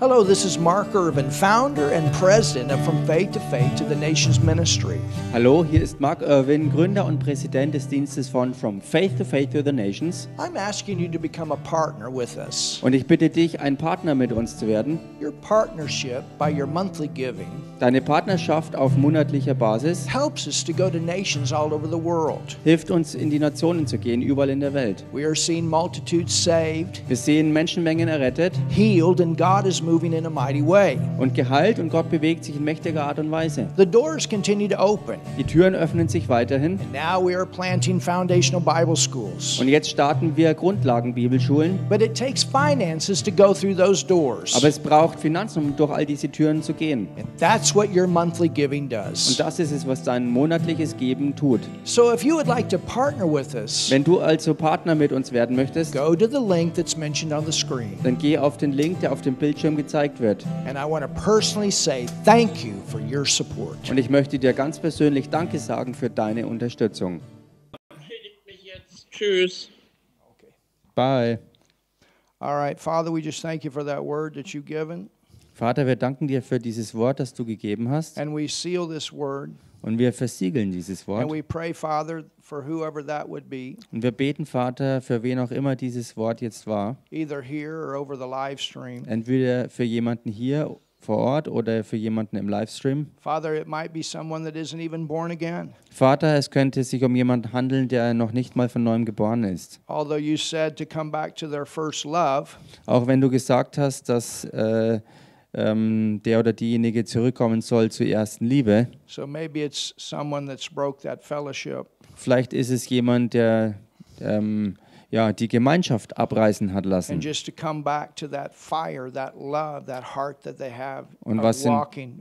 Hello, this is Mark Irvin, founder and president of From Faith to Faith to the Nations Ministry. Hallo, hier ist Mark Irvin, Gründer und Präsident des Dienstes von From Faith to Faith to the Nations. I'm asking you to become a partner with us. Und ich bitte dich, ein Partner mit uns zu werden. Your partnership by your monthly giving. Deine Partnerschaft auf monatlicher Basis helps us to go to nations all over the world. Hilft uns in die Nationen zu gehen, überall in der Welt. We are seeing multitudes saved. Wir sehen Menschenmengen errettet. Healed and God is moving moving in a mighty way. Und geheilt und Gott bewegt sich in mächtiger Art und Weise. The doors continue to open. Die Türen öffnen sich weiterhin. And now we are planting foundational Bible schools. Und jetzt starten wir Grundlagenbibelschulen. But it takes finances to go through those doors. Aber es braucht Finanzen, um durch all diese Türen zu gehen. And that's what your monthly giving does. Und das ist es, was dein monatliches Geben tut. So if you would like to partner with us, wenn du also Partner mit uns werden möchtest, go to the link that's mentioned on the screen. Dann geh auf den Link, der auf dem Bildschirm gezeigt wird. Und ich möchte dir ganz persönlich Danke sagen für deine Unterstützung. Tschüss. Bye. Vater, wir danken dir für dieses Wort, das du gegeben hast. Und wir seal this word. Und wir versiegeln dieses Wort. And we pray, Father, for whoever that would be. Und wir beten, Vater, für wen auch immer dieses Wort jetzt war. Either here or over the live stream. Entweder für jemanden hier vor Ort oder für jemanden im Livestream. Father, it might be someone that isn't even born again. Vater, es könnte sich um jemanden handeln, der noch nicht mal von neuem geboren ist. Although you said to come back to their first love. Auch wenn du gesagt hast, dass äh, ähm, der oder diejenige zurückkommen soll zur ersten Liebe. So Vielleicht ist es jemand, der ähm, ja, die Gemeinschaft abreißen hat lassen. Und was in,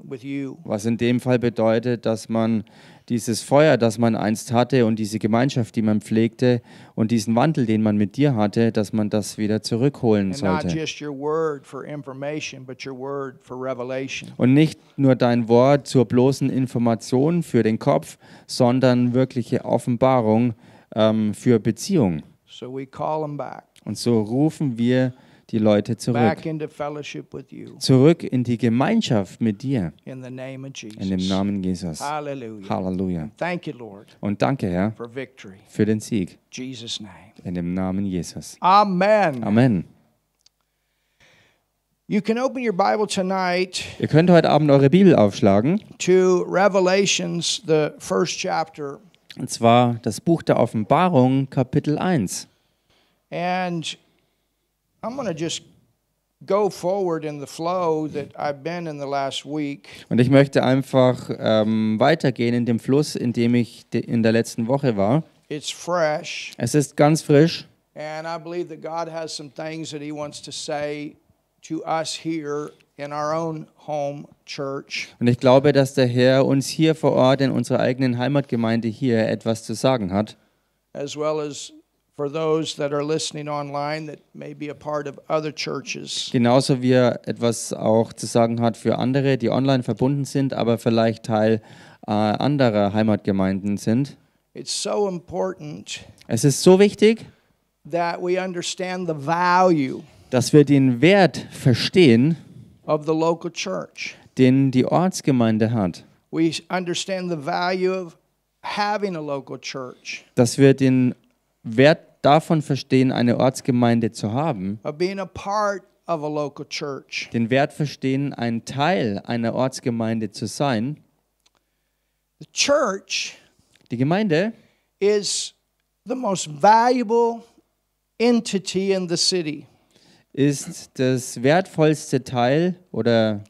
was in dem Fall bedeutet, dass man dieses Feuer, das man einst hatte und diese Gemeinschaft, die man pflegte und diesen Wandel, den man mit dir hatte, dass man das wieder zurückholen sollte. Und nicht nur dein Wort zur bloßen Information für den Kopf, sondern wirkliche Offenbarung ähm, für Beziehung. Und so rufen wir die Leute zurück. Zurück in die Gemeinschaft mit dir. In dem Namen Jesus. Halleluja. Und danke, Herr, für den Sieg. In dem Namen Jesus. Amen. Amen. Ihr könnt heute Abend eure Bibel aufschlagen. To Revelations, the first chapter. Und zwar das Buch der Offenbarung, Kapitel 1. And I'm going to just go forward in the flow that I've been in the last week. Und ich möchte einfach ähm, weitergehen in dem Fluss, in dem ich in der letzten Woche war. It's fresh. Es ist ganz frisch. And I believe that God has some things that He wants to say to us here in our own home church. Und ich glaube, dass der Herr uns hier vor Ort in unserer eigenen Heimatgemeinde hier etwas zu sagen hat. As well as for those that are listening online that may be a part of other churches. Genauso wie er etwas auch zu sagen hat für andere, die online verbunden sind, aber vielleicht Teil äh, anderer Heimatgemeinden sind. It's so important. Es ist so wichtig, that we understand the value dass wir den Wert verstehen, of the local church. den die Ortsgemeinde hat. We understand the value of having a local church. Dass wir den Wert davon verstehen, eine Ortsgemeinde zu haben, den Wert verstehen, ein Teil einer Ortsgemeinde zu sein. die Gemeinde is the most valuable entity in the city. Ist das wertvollste Teil oder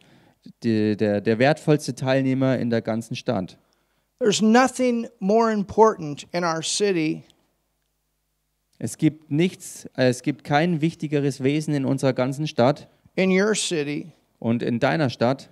die, der, der wertvollste Teilnehmer in der ganzen Stadt. There's nothing more important in our city es gibt nichts, äh, es gibt kein wichtigeres Wesen in unserer ganzen Stadt in your city und in deiner Stadt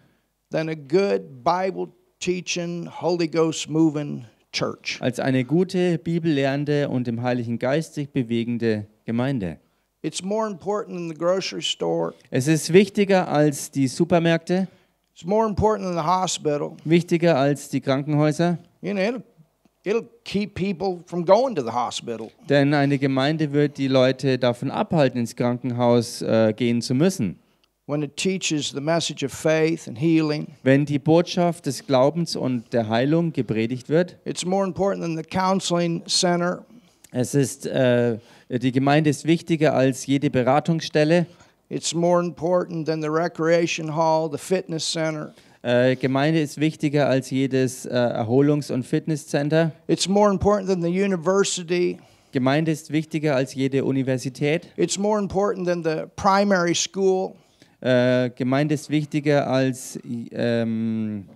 than a good Bible teaching, Holy Ghost moving church. als eine gute, bibellernde und im Heiligen Geist sich bewegende Gemeinde. It's more important than the grocery store. Es ist wichtiger als die Supermärkte, It's more important than the hospital. wichtiger als die Krankenhäuser. You know, denn eine Gemeinde wird die Leute davon abhalten, ins Krankenhaus äh, gehen zu müssen. Wenn die Botschaft des Glaubens und der Heilung gepredigt wird, Es ist äh, die Gemeinde ist wichtiger als jede Beratungsstelle. It's more important than the recreation hall, the fitness center. Äh, Gemeinde ist wichtiger als jedes äh, Erholungs- und Fitnesscenter. It's more important than the university. Gemeinde ist wichtiger als jede Universität. It's more important than the primary school. Äh, Gemeinde ist wichtiger als ähm,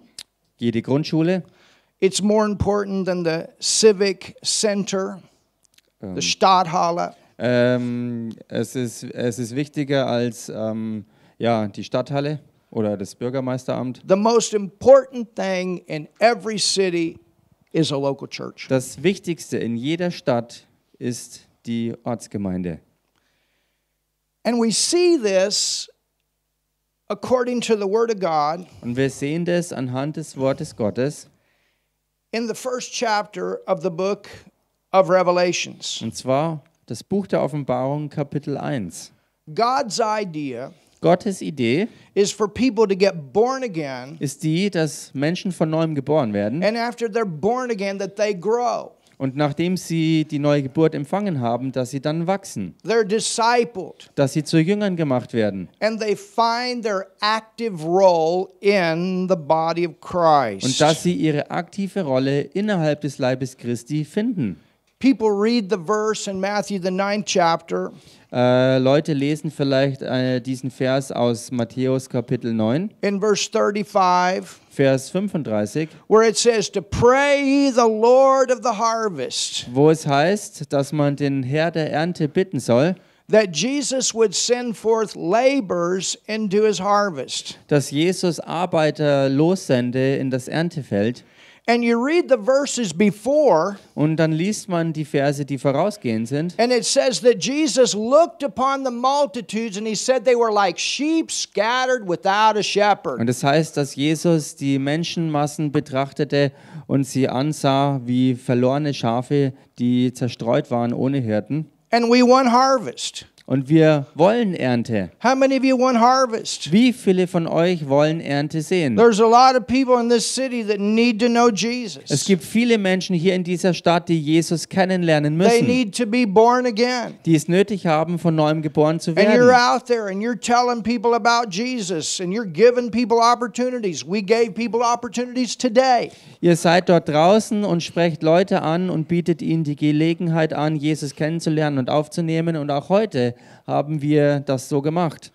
jede Grundschule. It's more important than the civic center, ähm, the Stadthalle. Ähm, es, ist, es ist wichtiger als ähm, ja, die Stadthalle oder das Bürgermeisteramt. The most important thing in every city is a local church. Das wichtigste in jeder Stadt ist die Ortsgemeinde. And we see this according to the word of God. Und wir sehen das anhand des Wortes Gottes. In the first chapter of the book of Revelations. Und zwar das Buch der Offenbarung Kapitel 1. God's idea Gottes Idee is for people to get born again, ist die, dass Menschen von neuem geboren werden. And after they're born again, that they grow. Und nachdem sie die neue Geburt empfangen haben, dass sie dann wachsen. They're discipled. Dass sie zu Jüngern gemacht werden. And they find their active role in the body of Christ. Und dass sie ihre aktive Rolle innerhalb des Leibes Christi finden. People read the verse in Matthew the ninth chapter. Äh, Leute lesen vielleicht äh, diesen Vers aus Matthäus Kapitel 9. In verse 35. Vers 35. Where it says to pray the Lord of the harvest. Wo es heißt, dass man den Herr der Ernte bitten soll. That Jesus would send forth laborers into his harvest. Dass Jesus Arbeiter lossende in das Erntefeld. And you read the verses before, und dann liest man die Verse, die vorausgehend sind. And it says that Jesus looked upon the multitudes and he said they were like sheep scattered without a shepherd. Und es das heißt, dass Jesus die Menschenmassen betrachtete und sie ansah wie verlorene Schafe, die zerstreut waren ohne Hirten. And we want harvest. Und wir wollen Ernte. How many of you want harvest? Wie viele von euch wollen Ernte sehen? There's a lot of people in this city that need to know Jesus. Es gibt viele Menschen hier in dieser Stadt, die Jesus kennenlernen müssen. They need to be born again. Die es nötig haben, von neuem geboren zu werden. And you're out there and you're telling people about Jesus and you're giving people opportunities. We gave people opportunities today. Ihr seid dort draußen und sprecht Leute an und bietet ihnen die Gelegenheit an, Jesus kennenzulernen und aufzunehmen und auch heute haben wir das so gemacht.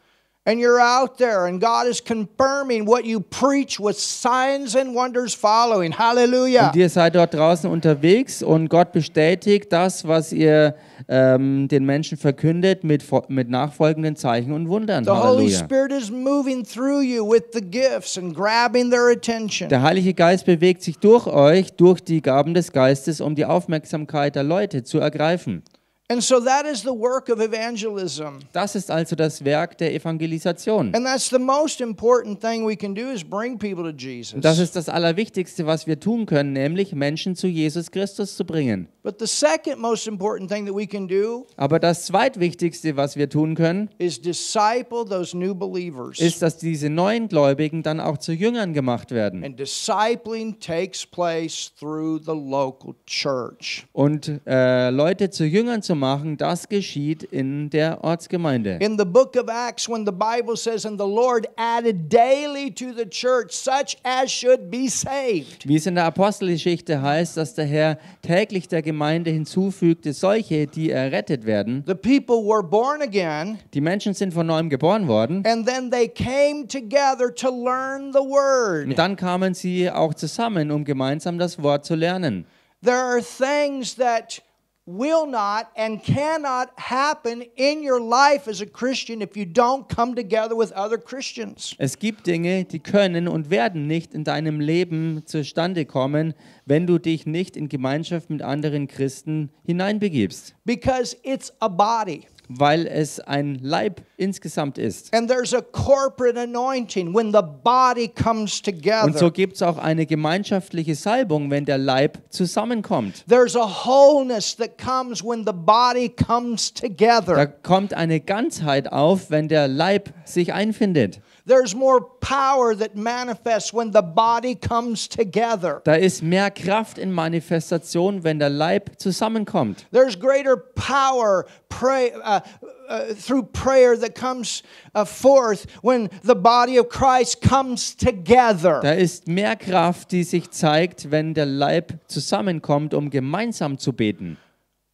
And you're out there, and God is confirming what you preach with signs and wonders following. Hallelujah. Und ihr seid dort draußen unterwegs und Gott bestätigt das, was ihr ähm, den Menschen verkündet mit, mit nachfolgenden Zeichen und Wundern. The Holy Spirit is moving through you with the gifts and grabbing their attention. Der Heilige Geist bewegt sich durch euch, durch die Gaben des Geistes, um die Aufmerksamkeit der Leute zu ergreifen. And so that is the work of evangelism. Das ist also das Werk der Evangelisation. And that's the most important thing we can do is bring people to Jesus. das ist das allerwichtigste, was wir tun können, nämlich Menschen zu Jesus Christus zu bringen. But the second most important thing that we can do Aber das zweitwichtigste, was wir tun können, is disciple those new believers. ist, dass diese neuen Gläubigen dann auch zu Jüngern gemacht werden. And discipling takes place through the local church. Und äh, Leute zu Jüngern zu machen, das geschieht in der Ortsgemeinde. In the book of Acts when the Bible says and the Lord added daily to the church such as should be saved. Wie es in der Apostelgeschichte heißt, dass der Herr täglich der Gemeinde hinzufügte solche, die errettet werden. The people were born again. Die Menschen sind von neuem geboren worden. And then they came together to learn the word. Und dann kamen sie auch zusammen, um gemeinsam das Wort zu lernen. There are things that will not and cannot happen in your life as a Christian if you don't come together with other Christians. Es gibt Dinge, die können und werden nicht in deinem Leben zustande kommen, wenn du dich nicht in Gemeinschaft mit anderen Christen hineinbegibst. Because it's a body weil es ein Leib insgesamt ist. And there's a corporate anointing when the body comes together. Und so gibt's auch eine gemeinschaftliche Salbung, wenn der Leib zusammenkommt. There's a wholeness that comes when the body comes together. Da kommt eine Ganzheit auf, wenn der Leib sich einfindet. There's more power that manifests when the body comes together. Da ist mehr Kraft in Manifestation, wenn der Leib zusammenkommt. There's greater power pray, uh, uh, through prayer that comes uh, forth when the body of Christ comes together. Da ist mehr Kraft, die sich zeigt, wenn der Leib zusammenkommt, um gemeinsam zu beten.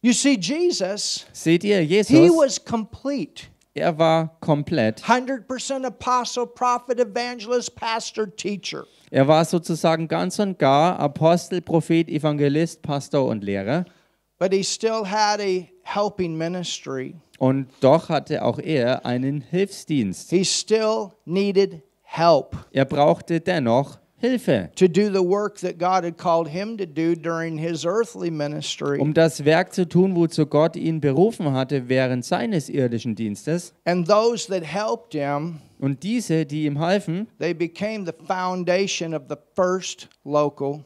You see Jesus, Seht ihr, Jesus, he was complete. Er war komplett. 100% Apostel, Prophet, Evangelist, Pastor, Teacher. Er war sozusagen ganz und gar Apostel, Prophet, Evangelist, Pastor und Lehrer. But he still had a helping ministry. Und doch hatte auch er einen Hilfsdienst. He still needed help. Er brauchte dennoch Hilfe. To do the work that God had called him to do during his earthly ministry. Um das Werk zu tun, wozu Gott ihn berufen hatte während seines irdischen Dienstes. And those that helped him Und diese, die ihm halfen, they became the foundation of the first local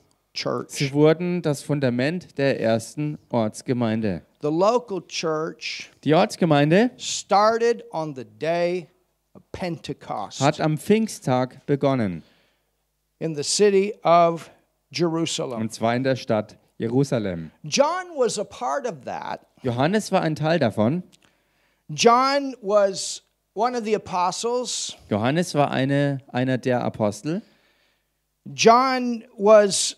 Sie wurden das Fundament der ersten Ortsgemeinde. The local church die Ortsgemeinde started on the day of Pentecost. hat am Pfingsttag begonnen in the city of Jerusalem. Und zwar in der Stadt Jerusalem. John was a part of that. Johannes war ein Teil davon. John was one of the apostles. Johannes war eine, einer der Apostel. John was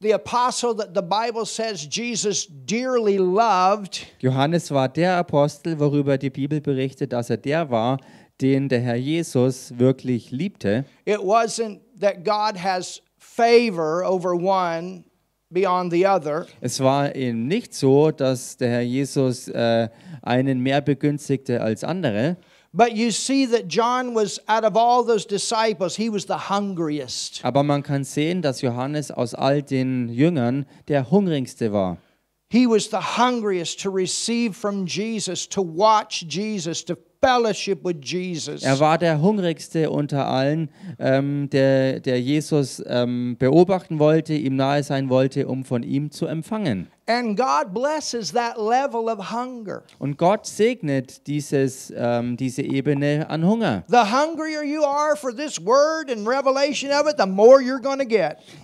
the apostle that the Bible says Jesus dearly loved. Johannes war der Apostel, worüber die Bibel berichtet, dass er der war, den der Herr Jesus wirklich liebte. It wasn't that God has favor over one beyond the other. Es war eben nicht so, dass der Herr Jesus äh, einen mehr begünstigte als andere. But you see that John was out of all those disciples, he was the hungriest. Aber man kann sehen, dass Johannes aus all den Jüngern der hungrigste war. He was the hungriest to receive from Jesus, to watch Jesus, to Er war der hungrigste unter allen, ähm, der, der Jesus ähm, beobachten wollte, ihm nahe sein wollte, um von ihm zu empfangen. Und Gott segnet dieses, ähm, diese Ebene an Hunger.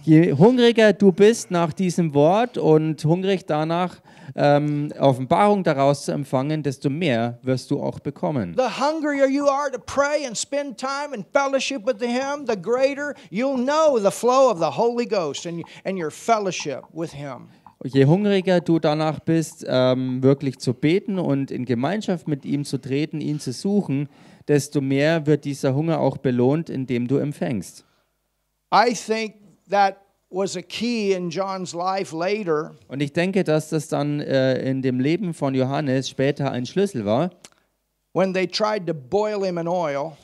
Je hungriger du bist nach diesem Wort und hungrig danach, ähm, Offenbarung daraus zu empfangen, desto mehr wirst du auch bekommen. The hungrier you are to pray and spend time in fellowship with Him, the greater you'll know the flow of the Holy Ghost and, and your fellowship with Him je hungriger du danach bist, ähm, wirklich zu beten und in Gemeinschaft mit ihm zu treten, ihn zu suchen, desto mehr wird dieser Hunger auch belohnt, indem du empfängst. I think that und ich denke, dass das dann äh, in dem Leben von Johannes später ein Schlüssel war. Oil,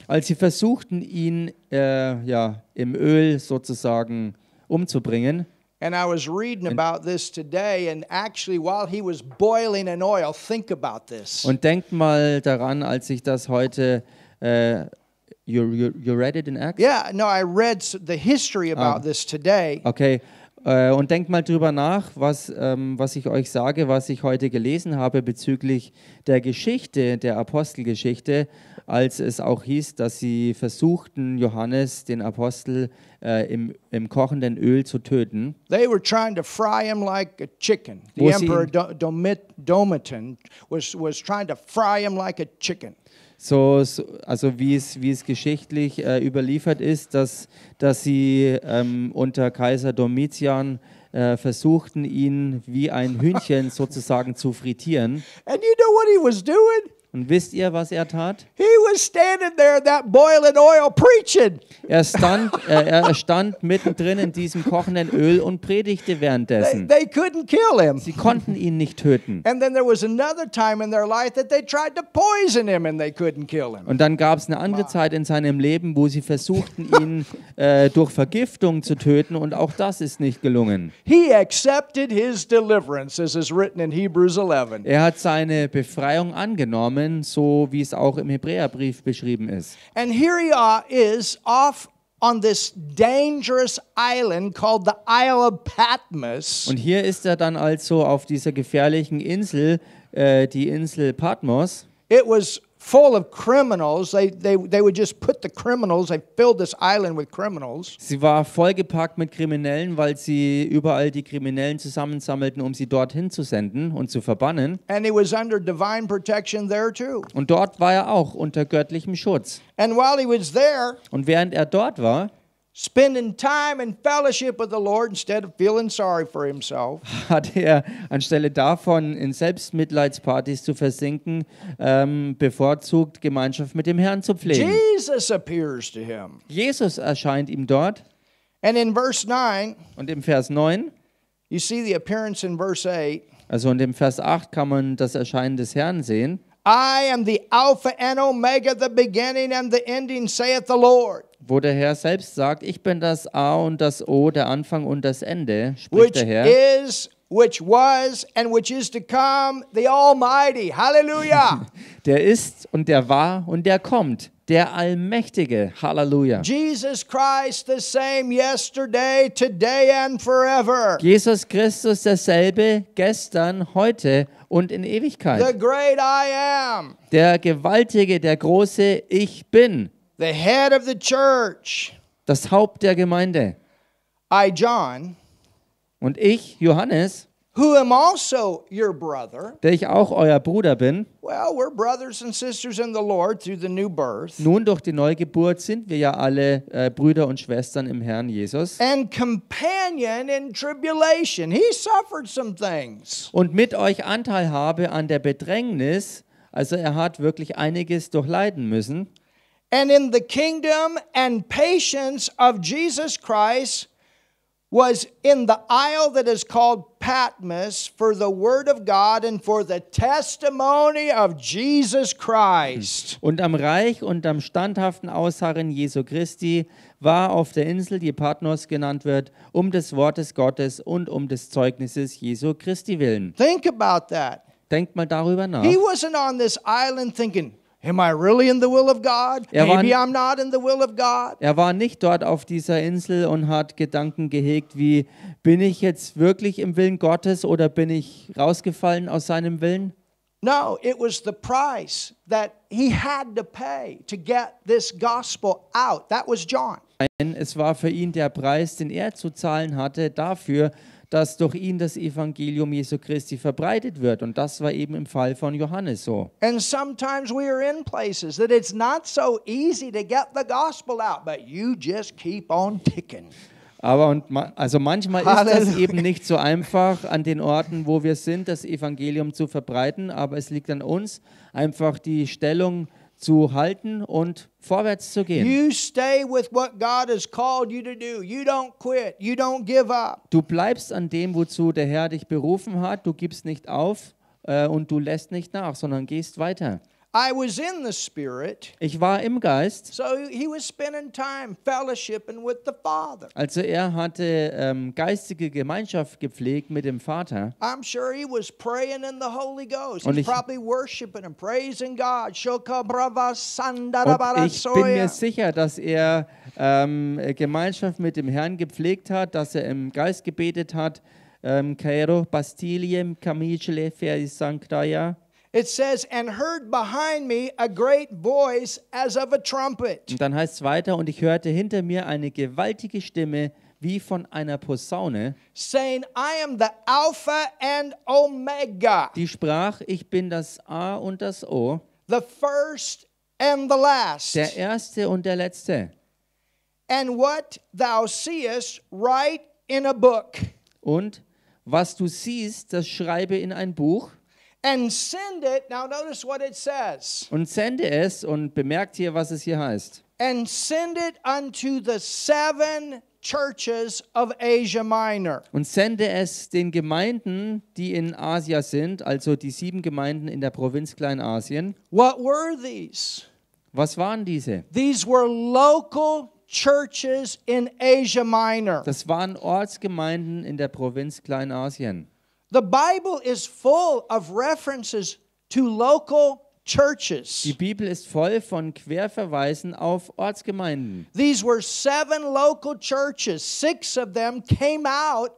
als sie versuchten, ihn äh, ja, im Öl sozusagen umzubringen. And I was reading about this today, and actually, while he was boiling in oil, think about this. Und denkt mal daran, als ich das heute äh, You, you, you read it in Acts? Yeah, no, I read the history ah. about ah. this today. Okay. Uh, und denkt mal drüber nach, was, um, ähm, was ich euch sage, was ich heute gelesen habe bezüglich der Geschichte, der Apostelgeschichte, als es auch hieß, dass sie versuchten, Johannes, den Apostel, uh, im, im kochenden Öl zu töten. They were trying to fry him like a chicken. The Emperor Domitian was, was trying to fry him like a chicken so, so also wie es, wie es geschichtlich äh, überliefert ist, dass, dass sie ähm, unter Kaiser Domitian äh, versuchten, ihn wie ein Hühnchen sozusagen zu frittieren. And you know what he was doing? Und wisst ihr, was er tat? He was standing there that boiling oil preaching. Er stand, äh, er stand mittendrin in diesem kochenden Öl und predigte währenddessen. They, they couldn't kill him. Sie konnten ihn nicht töten. And then there was another time in their life that they tried to poison him and they couldn't kill him. Und dann gab es eine andere Zeit in seinem Leben, wo sie versuchten ihn äh, durch Vergiftung zu töten und auch das ist nicht gelungen. He accepted his deliverance as is written in Hebrews 11. Er hat seine Befreiung angenommen kommen, so wie es auch im Hebräerbrief beschrieben ist. And here he is off on this dangerous island called the Isle of Patmos. Und hier ist er dann also auf dieser gefährlichen Insel, äh, die Insel Patmos. It was full of criminals. They, they, they would just put the criminals, they filled this island with criminals. Sie war vollgepackt mit Kriminellen, weil sie überall die Kriminellen zusammensammelten, um sie dorthin zu senden und zu verbannen. And he was under divine protection there too. Und dort war er auch unter göttlichem Schutz. And while he was there, und während er dort war, spending time in fellowship with the Lord instead of feeling sorry for himself. Hat er anstelle davon in Selbstmitleidspartys zu versinken, ähm, bevorzugt Gemeinschaft mit dem Herrn zu pflegen. Jesus appears to him. Jesus erscheint ihm dort. And in verse 9, und im Vers 9, you see the appearance in verse 8. Also in dem Vers 8 kann man das Erscheinen des Herrn sehen. I am the Alpha and Omega, the beginning and the ending, saith the Lord wo der Herr selbst sagt, ich bin das A und das O, der Anfang und das Ende, spricht der Herr. Is, which was and which is to come, the Almighty. Hallelujah. der ist und der war und der kommt, der Allmächtige. Halleluja. Jesus Christ the same yesterday, today and forever. Jesus Christus derselbe gestern, heute und in Ewigkeit. The great I am. Der gewaltige, der große Ich bin the head of the church. Das Haupt der Gemeinde. I John. Und ich Johannes. Who am also your brother. Der ich auch euer Bruder bin. Well, we're brothers and sisters in the Lord through the new birth. Nun durch die Neugeburt sind wir ja alle äh, Brüder und Schwestern im Herrn Jesus. And companion in tribulation. He suffered some things. Und mit euch Anteil habe an der Bedrängnis, also er hat wirklich einiges durchleiden müssen. and in the kingdom and patience of Jesus Christ was in the isle that is called Patmos for the word of God and for the testimony of Jesus Christ. Und am Reich und am standhaften Ausharren Jesu Christi war auf der Insel, die Patmos genannt wird, um des Wortes Gottes und um des Zeugnisses Jesu Christi willen. Think about that. Denkt mal darüber nach. He wasn't on this island thinking Am I really in the will of God? Er war, Maybe I'm not in the will of God. Er war nicht dort auf dieser Insel und hat Gedanken gehegt, wie bin ich jetzt wirklich im Willen Gottes oder bin ich rausgefallen aus seinem Willen? No, it was the price that he had to pay to get this gospel out. That was John. Nein, es war für ihn der Preis, den er zu zahlen hatte, dafür, dass durch ihn das Evangelium Jesu Christi verbreitet wird. Und das war eben im Fall von Johannes so. And sometimes we are in places that it's not so easy to get the gospel out, but you just keep on ticking. Aber und ma also manchmal Halleluja. ist das eben nicht so einfach an den Orten, wo wir sind, das Evangelium zu verbreiten, aber es liegt an uns, einfach die Stellung zu zu halten und vorwärts zu gehen. Du bleibst an dem, wozu der Herr dich berufen hat. Du gibst nicht auf äh, und du lässt nicht nach, sondern gehst weiter. I was in the Spirit. Ich war im Geist. So he was spending time fellowshipping with the Father. Also er hatte ähm, geistige Gemeinschaft gepflegt mit dem Vater. I'm sure he was praying in the Holy Ghost. He's probably worshiping and praising God. Und ich bin mir sicher, dass er ähm, Gemeinschaft mit dem Herrn gepflegt hat, dass er im Geist gebetet hat. Ähm, Kairo, Bastilien, Kamichle, Ferisankraya. It says, and heard behind me a great voice as of a trumpet. Und dann heißt es weiter, und ich hörte hinter mir eine gewaltige Stimme wie von einer Posaune, saying, I am the Alpha and Omega. Die sprach, ich bin das A und das O. The first and the last. Der erste und der letzte. And what thou seest, write in a book. Und was du siehst, das schreibe in ein Buch. And send it. Now notice what it says. Und sende es und bemerkt hier, was es hier heißt. And send it unto the seven churches of Asia Minor. Und sende es den Gemeinden, die in Asia sind, also die sieben Gemeinden in der Provinz Kleinasien. What were these? Was waren diese? These were local churches in Asia Minor. Das waren Ortsgemeinden in der Provinz Kleinasien. The Bible is full of references to local churches. Die Bibel ist voll von Querverweisen auf Ortsgemeinden. These were seven local churches. Six of them came out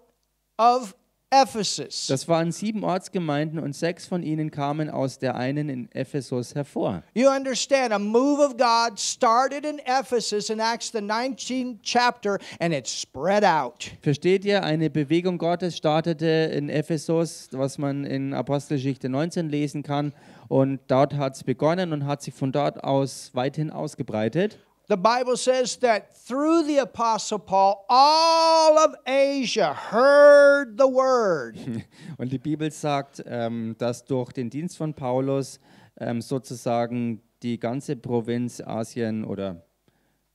of Ephesus. Das waren sieben Ortsgemeinden und sechs von ihnen kamen aus der einen in Ephesus hervor. You understand, a move of God started in Ephesus in Acts the 19th chapter and it spread out. Versteht ihr, eine Bewegung Gottes startete in Ephesus, was man in Apostelgeschichte 19 lesen kann und dort hat es begonnen und hat sich von dort aus weithin ausgebreitet the Bible says that through the Apostle Paul, all of Asia heard the word. Und die Bibel sagt, ähm, dass durch den Dienst von Paulus ähm, sozusagen die ganze Provinz Asien oder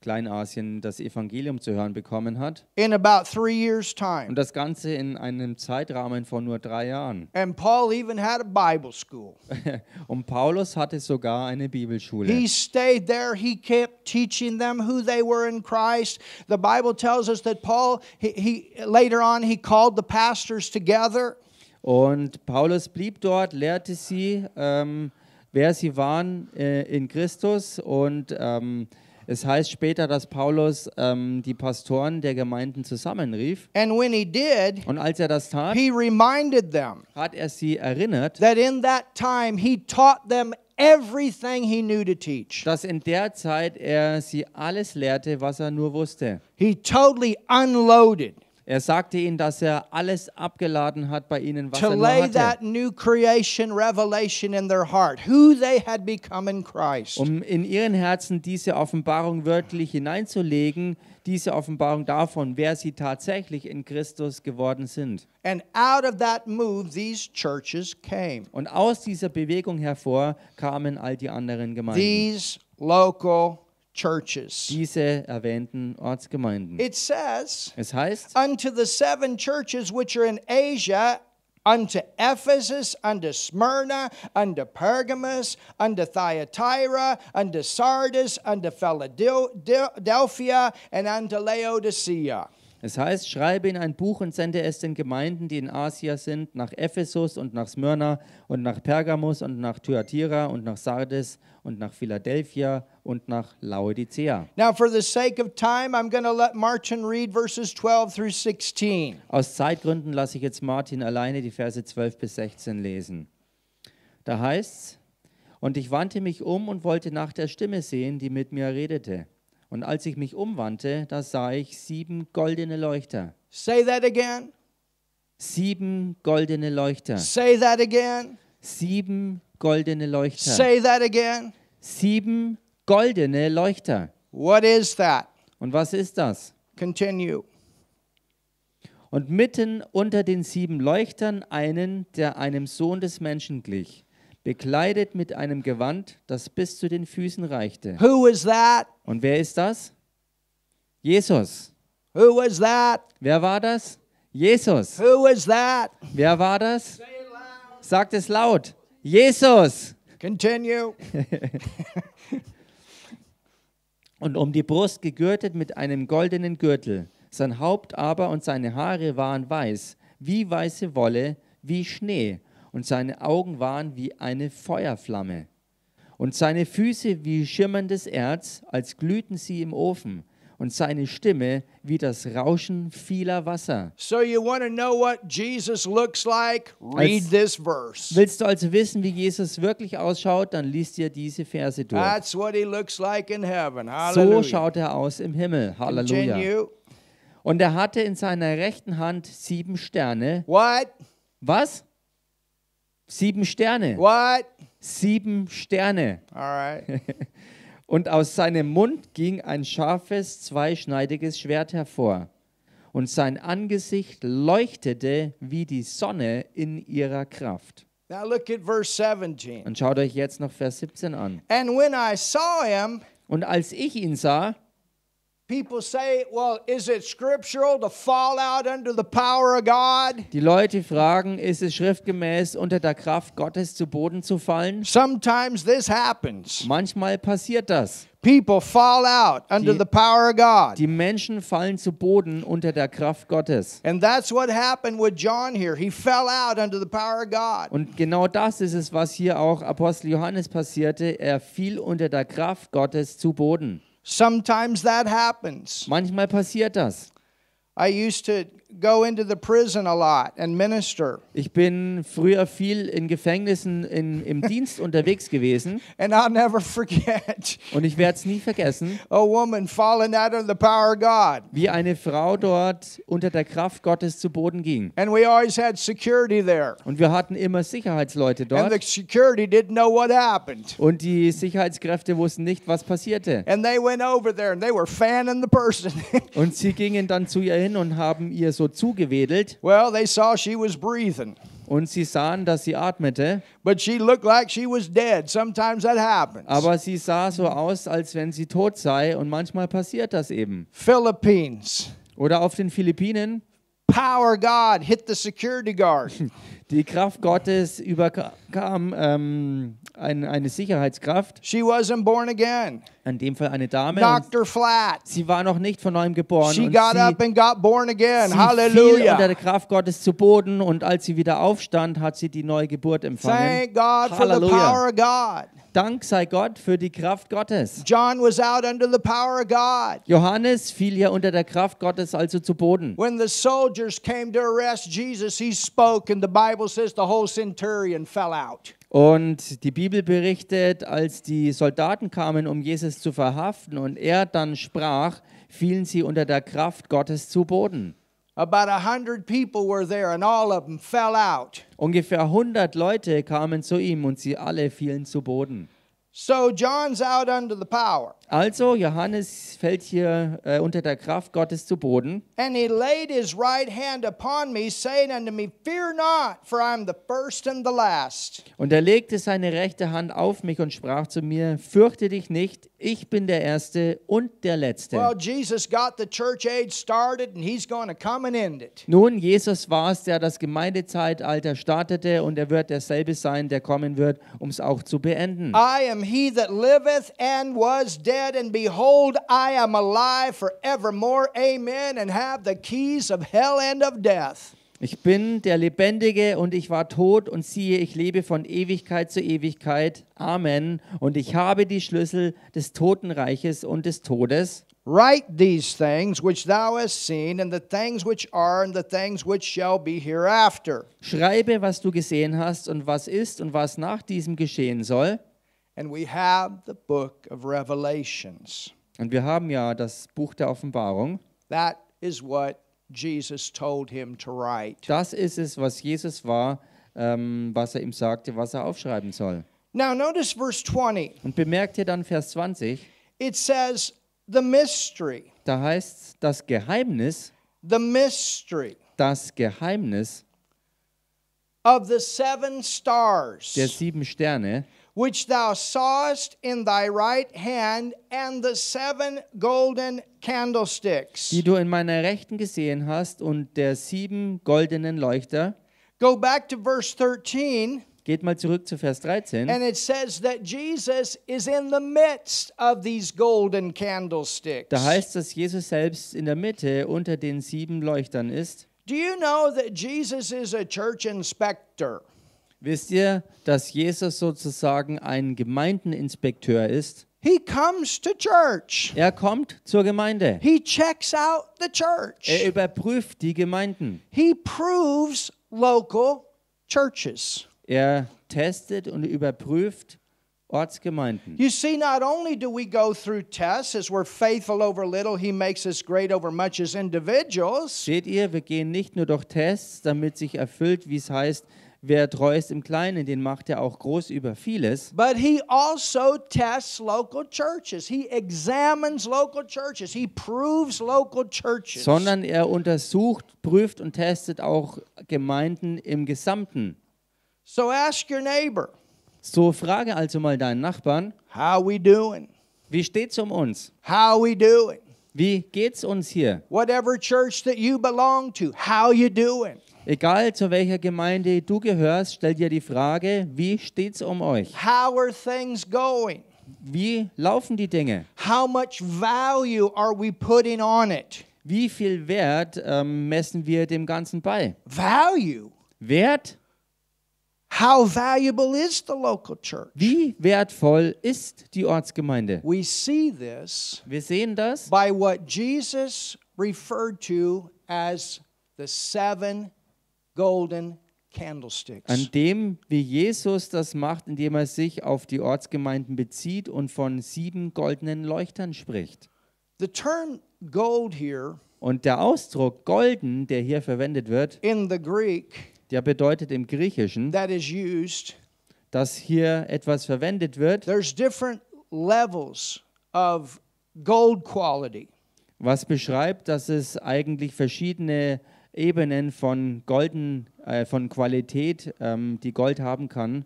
Kleinasien das Evangelium zu hören bekommen hat. In about three years time. Und das Ganze in einem Zeitrahmen von nur drei Jahren. And Paul even had a Bible school. Und Paulus hatte sogar eine Bibelschule. He stayed there. He kept teaching them who they were in Christ. The Bible tells us that Paul he, he later on he called the pastors together. Und Paulus blieb dort, lehrte sie, ähm, wer sie waren äh, in Christus und ähm, es heißt später, dass Paulus ähm, die Pastoren der Gemeinden zusammenrief. And when he did, und als er das tat, he reminded them, hat er sie erinnert, that in that time he taught them everything he knew to teach. Dass in der Zeit er sie alles lehrte, was er nur wusste. He totally unloaded. Er sagte ihnen, dass er alles abgeladen hat bei ihnen, was to er lay hatte. that new creation revelation in their heart, who they had become in Christ. Um in ihren Herzen diese Offenbarung wörtlich hineinzulegen, diese Offenbarung davon, wer sie tatsächlich in Christus geworden sind. And out of that move these churches came. Und aus dieser Bewegung hervor kamen all die anderen Gemeinden. These local churches. Diese erwähnten Ortsgemeinden. It says, es heißt, unto the seven churches which are in Asia unto Ephesus, unto Smyrna, unto Pergamus, unto Thyatira, unto Sardis, unto Philadelphia, and unto Laodicea. Es heißt, schreibe in ein Buch und sende es den Gemeinden, die in Asia sind, nach Ephesus und nach Smyrna und nach Pergamus und nach Thyatira und nach Sardes und nach Philadelphia und nach Laodicea. Now for the sake of time I'm going to let Martin read verses 12 through 16. Aus Zeitgründen lasse ich jetzt Martin alleine die Verse 12 bis 16 lesen. Da heißt's: Und ich wandte mich um und wollte nach der Stimme sehen, die mit mir redete. Und als ich mich umwandte, da sah ich sieben goldene Leuchter. Say that again. Sieben goldene Leuchter. Say that again. Sieben goldene Leuchter. Say that again. Sieben goldene Leuchter. What is that? Und was ist das? Continue. Und mitten unter den sieben Leuchtern einen, der einem Sohn des Menschen glich bekleidet mit einem Gewand, das bis zu den Füßen reichte. Who is that? Und wer ist das? Jesus. Who is that? Wer war das? Jesus. Who is that? Wer war das? Sagt es laut. Jesus. Continue. und um die Brust gegürtet mit einem goldenen Gürtel. Sein Haupt aber und seine Haare waren weiß, wie weiße Wolle, wie Schnee und seine Augen waren wie eine Feuerflamme und seine Füße wie schimmerndes Erz, als glühten sie im Ofen und seine Stimme wie das Rauschen vieler Wasser. So like? Willst du also wissen, wie Jesus wirklich ausschaut, dann liest dir diese Verse durch. Like so schaut er aus im Himmel. Halleluja. Und er hatte in seiner rechten Hand sieben Sterne. What? Was? Sieben Sterne. What? Sieben Sterne. Alright. und aus seinem Mund ging ein scharfes, zweischneidiges Schwert hervor. Und sein Angesicht leuchtete wie die Sonne in ihrer Kraft. Now look at verse 17. Und schaut euch jetzt noch Vers 17 an. And when I saw him, und als ich ihn sah, die Leute fragen, ist es schriftgemäß unter der Kraft Gottes zu Boden zu fallen? Sometimes this happens. Manchmal passiert das. People fall out under die, the power of God. Die Menschen fallen zu Boden unter der Kraft Gottes. And that's what happened with John here. He fell out under the power of God. Und genau das ist es, was hier auch Apostel Johannes passierte. Er fiel unter der Kraft Gottes zu Boden. Sometimes that happens. Manchmal passiert das. I used to go into the prison a lot and minister. Ich bin früher viel in Gefängnissen in, im Dienst unterwegs gewesen. And I'll never forget. Und ich werde es nie vergessen. A woman fallen under the power of God. Wie eine Frau dort unter der Kraft Gottes zu Boden ging. And we always had security there. Und wir hatten immer Sicherheitsleute dort. And the security didn't know what happened. Und die Sicherheitskräfte wussten nicht, was passierte. And they went over there and they were fanning the person. und sie gingen dann zu ihr hin und haben ihr so so zugewedelt. Well, they saw she was breathing. Und sie sahen, dass sie atmete. But she looked like she was dead. Sometimes that happens. Aber sie sah so aus, als wenn sie tot sei und manchmal passiert das eben. Philippines. Oder auf den Philippinen. Power God hit the security guard. Die Kraft Gottes überkam ähm, ein, eine Sicherheitskraft. She wasn't born again. In dem Fall eine Dame. Knocked flat. Sie war noch nicht von neuem geboren. She got sie, up and got born again. Sie Hallelujah. fiel unter der Kraft Gottes zu Boden und als sie wieder aufstand, hat sie die neue Geburt empfangen. Thank God Halleluja. for the power of God. Dank sei Gott für die Kraft Gottes. John was out under the power of God. Johannes fiel ja unter der Kraft Gottes also zu Boden. When the soldiers came to arrest Jesus, he spoke and the Bible says the whole centurion fell out. Und die Bibel berichtet, als die Soldaten kamen, um Jesus zu verhaften und er dann sprach, fielen sie unter der Kraft Gottes zu Boden. About 100 people were there and all of them fell out. Ungefähr 100 Leute kamen zu ihm und sie alle fielen zu Boden. So John's out under the power. Also Johannes fällt hier äh, unter der Kraft Gottes zu Boden. And he laid his right hand upon me, saying unto me, Fear not, for I am the first and the last. Und er legte seine rechte Hand auf mich und sprach zu mir: Fürchte dich nicht, ich bin der Erste und der Letzte. Well, Jesus got the church age started, and he's going to come and end it. Nun, Jesus war es, der das Gemeindezeitalter startete, und er wird derselbe sein, der kommen wird, um es auch zu beenden. I am he that liveth and was dead dead, and behold, I am alive forevermore. Amen. And have the keys of hell and of death. Ich bin der Lebendige und ich war tot und siehe, ich lebe von Ewigkeit zu Ewigkeit. Amen. Und ich habe die Schlüssel des Totenreiches und des Todes. Write these things which thou hast seen and the things which are and the things which shall be hereafter. Schreibe, was du gesehen hast und was ist und was nach diesem geschehen soll. And we have the book of Revelations. Und wir haben ja das Buch der Offenbarung. That is what Jesus told him to write. Das ist es, was Jesus war, ähm, was er ihm sagte, was er aufschreiben soll. Now notice verse 20. Und bemerkt ihr dann Vers 20? It says the mystery. Da heißt das Geheimnis. The mystery. Das Geheimnis of the seven stars der sieben Sterne which thou sawest in thy right hand and the seven golden candlesticks die du in meiner rechten gesehen hast und der sieben goldenen Leuchter go back to verse 13 Geht mal zurück zu Vers 13. And it says that Jesus is in the midst of these golden candlesticks. Da heißt, dass Jesus selbst in der Mitte unter den sieben Leuchtern ist. Do you know that Jesus is a church inspector? Wisst ihr, dass Jesus sozusagen ein Gemeindeninspekteur ist? He comes to church. Er kommt zur Gemeinde. He checks out the church. Er überprüft die Gemeinden. He proves local churches. Er testet und überprüft Ortsgemeinden. You see, not only do we go through tests as we're faithful over little, He makes us great over much as individuals. Seht ihr, wir gehen nicht nur durch Tests, damit sich erfüllt, wie es heißt, wer treu ist im Kleinen, den macht er auch groß über vieles. But he also tests local churches. He examines local churches. He proves local churches. Sondern er untersucht, prüft und testet auch Gemeinden im Gesamten. So ask your neighbor. So frage also mal deinen Nachbarn, how we doing? Wie steht's um uns? How we doing? Wie geht's uns hier? Whatever church that you belong to, how you doing? Egal zu welcher Gemeinde du gehörst, stell dir die Frage, wie steht's um euch? How are things going? Wie laufen die Dinge? How much value are we putting on it? Wie viel Wert ähm, messen wir dem Ganzen bei? Value. Wert? How valuable is the local church? Wie wertvoll ist die Ortsgemeinde? We see this Wir sehen das by what Jesus referred to as the seven golden candlesticks. An dem wie Jesus das macht, indem er sich auf die Ortsgemeinden bezieht und von sieben goldenen Leuchtern spricht. The term gold here und der Ausdruck golden, der hier verwendet wird, in the Greek der bedeutet im Griechischen, that is used, dass hier etwas verwendet wird. There's different levels of gold quality. Was beschreibt, dass es eigentlich verschiedene Ebenen von golden, äh, von Qualität, ähm, die Gold haben kann.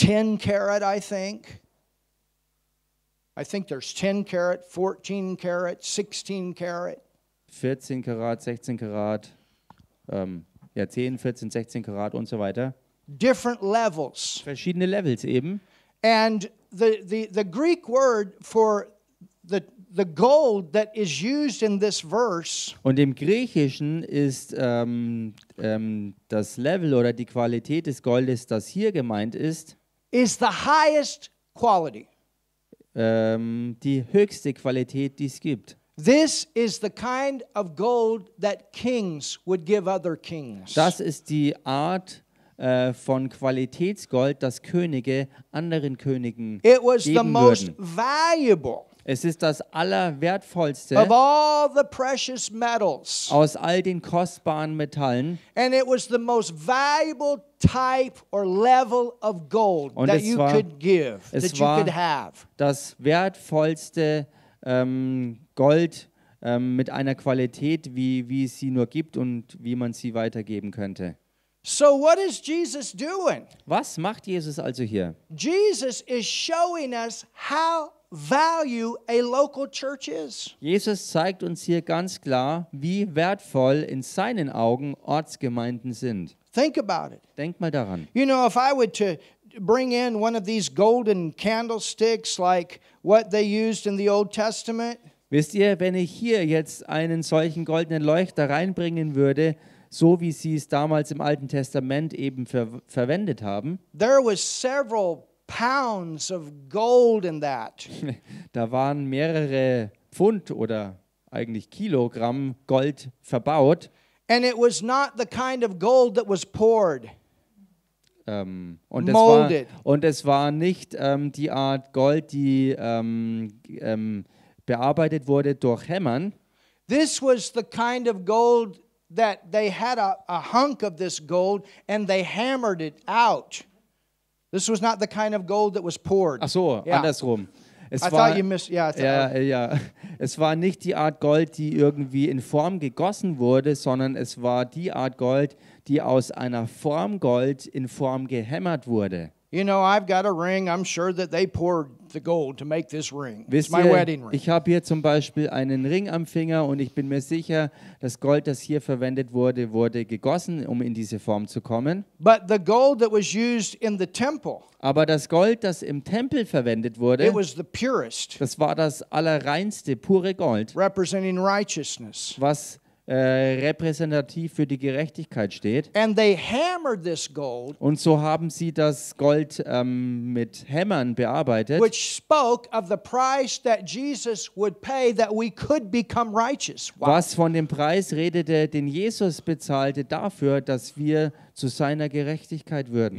10 Karat, I think. I think there's 10 Karat, 14 Karat, 16 Karat. 14 Karat, 16 Karat. Ähm, ja, 10, 14, 16 Karat und so weiter. Different levels. Verschiedene Levels eben. And the, the, the Greek word for the, the gold that is used in this verse und im Griechischen ist ähm, ähm, das Level oder die Qualität des Goldes, das hier gemeint ist, is the highest quality. Ähm, die höchste Qualität, die es gibt. This is the kind of gold that kings would give other kings. Das ist die Art äh, von Qualitätsgold, das Könige anderen Königen It was the geben most valuable Es ist das Allerwertvollste of all the precious metals. aus all den kostbaren Metallen. And it was the most valuable type or level of gold Und that es you war- could give, that you could have. Das wertvollste ähm, Gold ähm, mit einer Qualität, wie, wie es sie nur gibt und wie man sie weitergeben könnte. So what is Jesus doing? Was macht Jesus also hier? Jesus is showing us how value a local church is. Jesus zeigt uns hier ganz klar, wie wertvoll in seinen Augen Ortsgemeinden sind. Think about it. Denk mal daran. You know, if I were to bring in one of these golden candlesticks like what they used in the Old Testament. Wisst ihr, wenn ich hier jetzt einen solchen goldenen Leuchter reinbringen würde, so wie sie es damals im Alten Testament eben ver verwendet haben, there was several pounds of gold in that. da waren mehrere Pfund oder eigentlich Kilogramm Gold verbaut. And it was not the kind of gold that was poured. Ähm, und, es war, und, es war, nicht ähm, die Art Gold, die ähm, ähm bearbeitet wurde durch Hämmern. This was the kind of gold that they had a, a hunk of this gold and they hammered it out. This was not the kind of gold that was poured. Ach so, yeah. andersrum. Es I war, missed, yeah, ja, ja, es war nicht die Art Gold, die irgendwie in Form gegossen wurde, sondern es war die Art Gold, die aus einer Form Gold in Form gehämmert wurde. You know, I've got a ring. I'm sure that they poured the gold to make this ring. It's my ihr, wedding ring. Ich habe hier zum Beispiel einen Ring am Finger und ich bin mir sicher, das Gold, das hier verwendet wurde, wurde gegossen, um in diese Form zu kommen. But the gold that was used in the temple, Aber das Gold, das im Tempel verwendet wurde, it was the purest, das war das allerreinste, pure Gold, representing righteousness. was äh, repräsentativ für die Gerechtigkeit steht. Gold, und so haben sie das Gold ähm, mit Hämmern bearbeitet. Was von dem Preis redete, den Jesus bezahlte dafür, dass wir zu seiner Gerechtigkeit würden.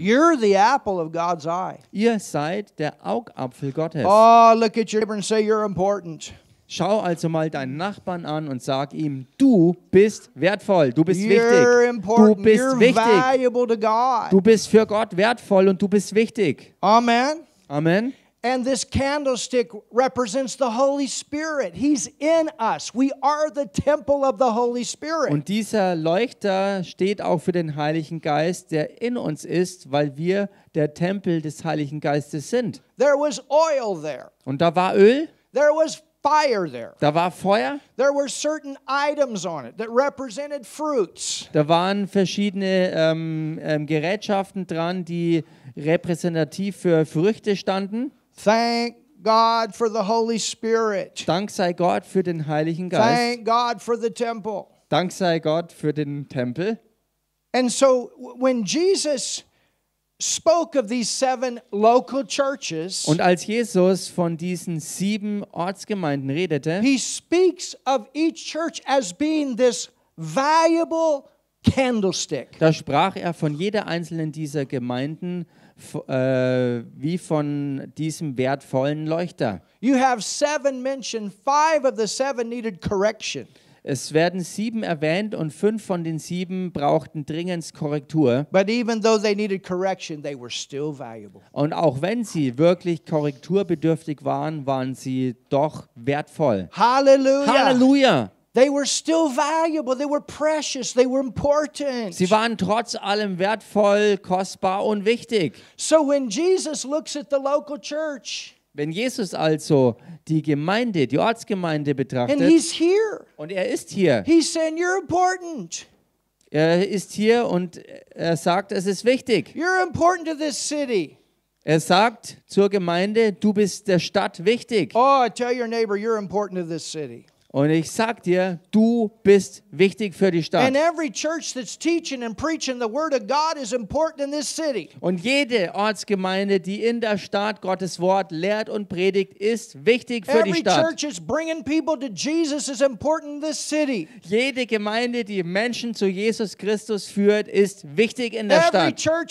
Ihr seid der Augapfel Gottes. Oh, look at your neighbor and say you're important. Schau also mal deinen Nachbarn an und sag ihm, du bist wertvoll, du bist wichtig, du bist wichtig, du bist für Gott wertvoll und du bist wichtig. Amen. Amen. And this candlestick represents the Holy Spirit. He's in us. We are the temple of the Holy Spirit. Und dieser Leuchter steht auch für den Heiligen Geist, der in uns ist, weil wir der Tempel des Heiligen Geistes sind. There was oil there. Und da war Öl. There was fire there. Da war Feuer. There were certain items on it that represented fruits. Da waren verschiedene ähm, ähm, Gerätschaften dran, die repräsentativ für Früchte standen. Thank God for the Holy Spirit. Dank sei Gott für den Heiligen Geist. Thank God for the temple. Dank sei Gott für den Tempel. And so when Jesus spoke of these seven local churches, und als Jesus von diesen sieben Ortsgemeinden redete, he speaks of each church as being this valuable candlestick. Da sprach er von jeder einzelnen dieser Gemeinden äh, wie von diesem wertvollen Leuchter. You have seven mentioned, five of the seven needed correction. Es werden sieben erwähnt und fünf von den sieben brauchten dringend Korrektur. Und auch wenn sie wirklich korrekturbedürftig waren, waren sie doch wertvoll. Halleluja! Halleluja! They were still valuable, they were precious, they were important. Sie waren trotz allem wertvoll, kostbar und wichtig. So when Jesus looks at the local church, wenn Jesus also die Gemeinde, die Ortsgemeinde betrachtet, And he's here. und er ist hier, He's saying, You're important. er ist hier und er sagt, es ist wichtig. You're important to this city. Er sagt zur Gemeinde, du bist der Stadt wichtig. Oh, I tell your neighbor, you're important to this city. Und ich sag dir, du bist wichtig für die Stadt. Und jede Ortsgemeinde, die in der Stadt Gottes Wort lehrt und predigt, ist wichtig für die Stadt. Jede Gemeinde, die Menschen zu Jesus Christus führt, ist wichtig in der Stadt. Jede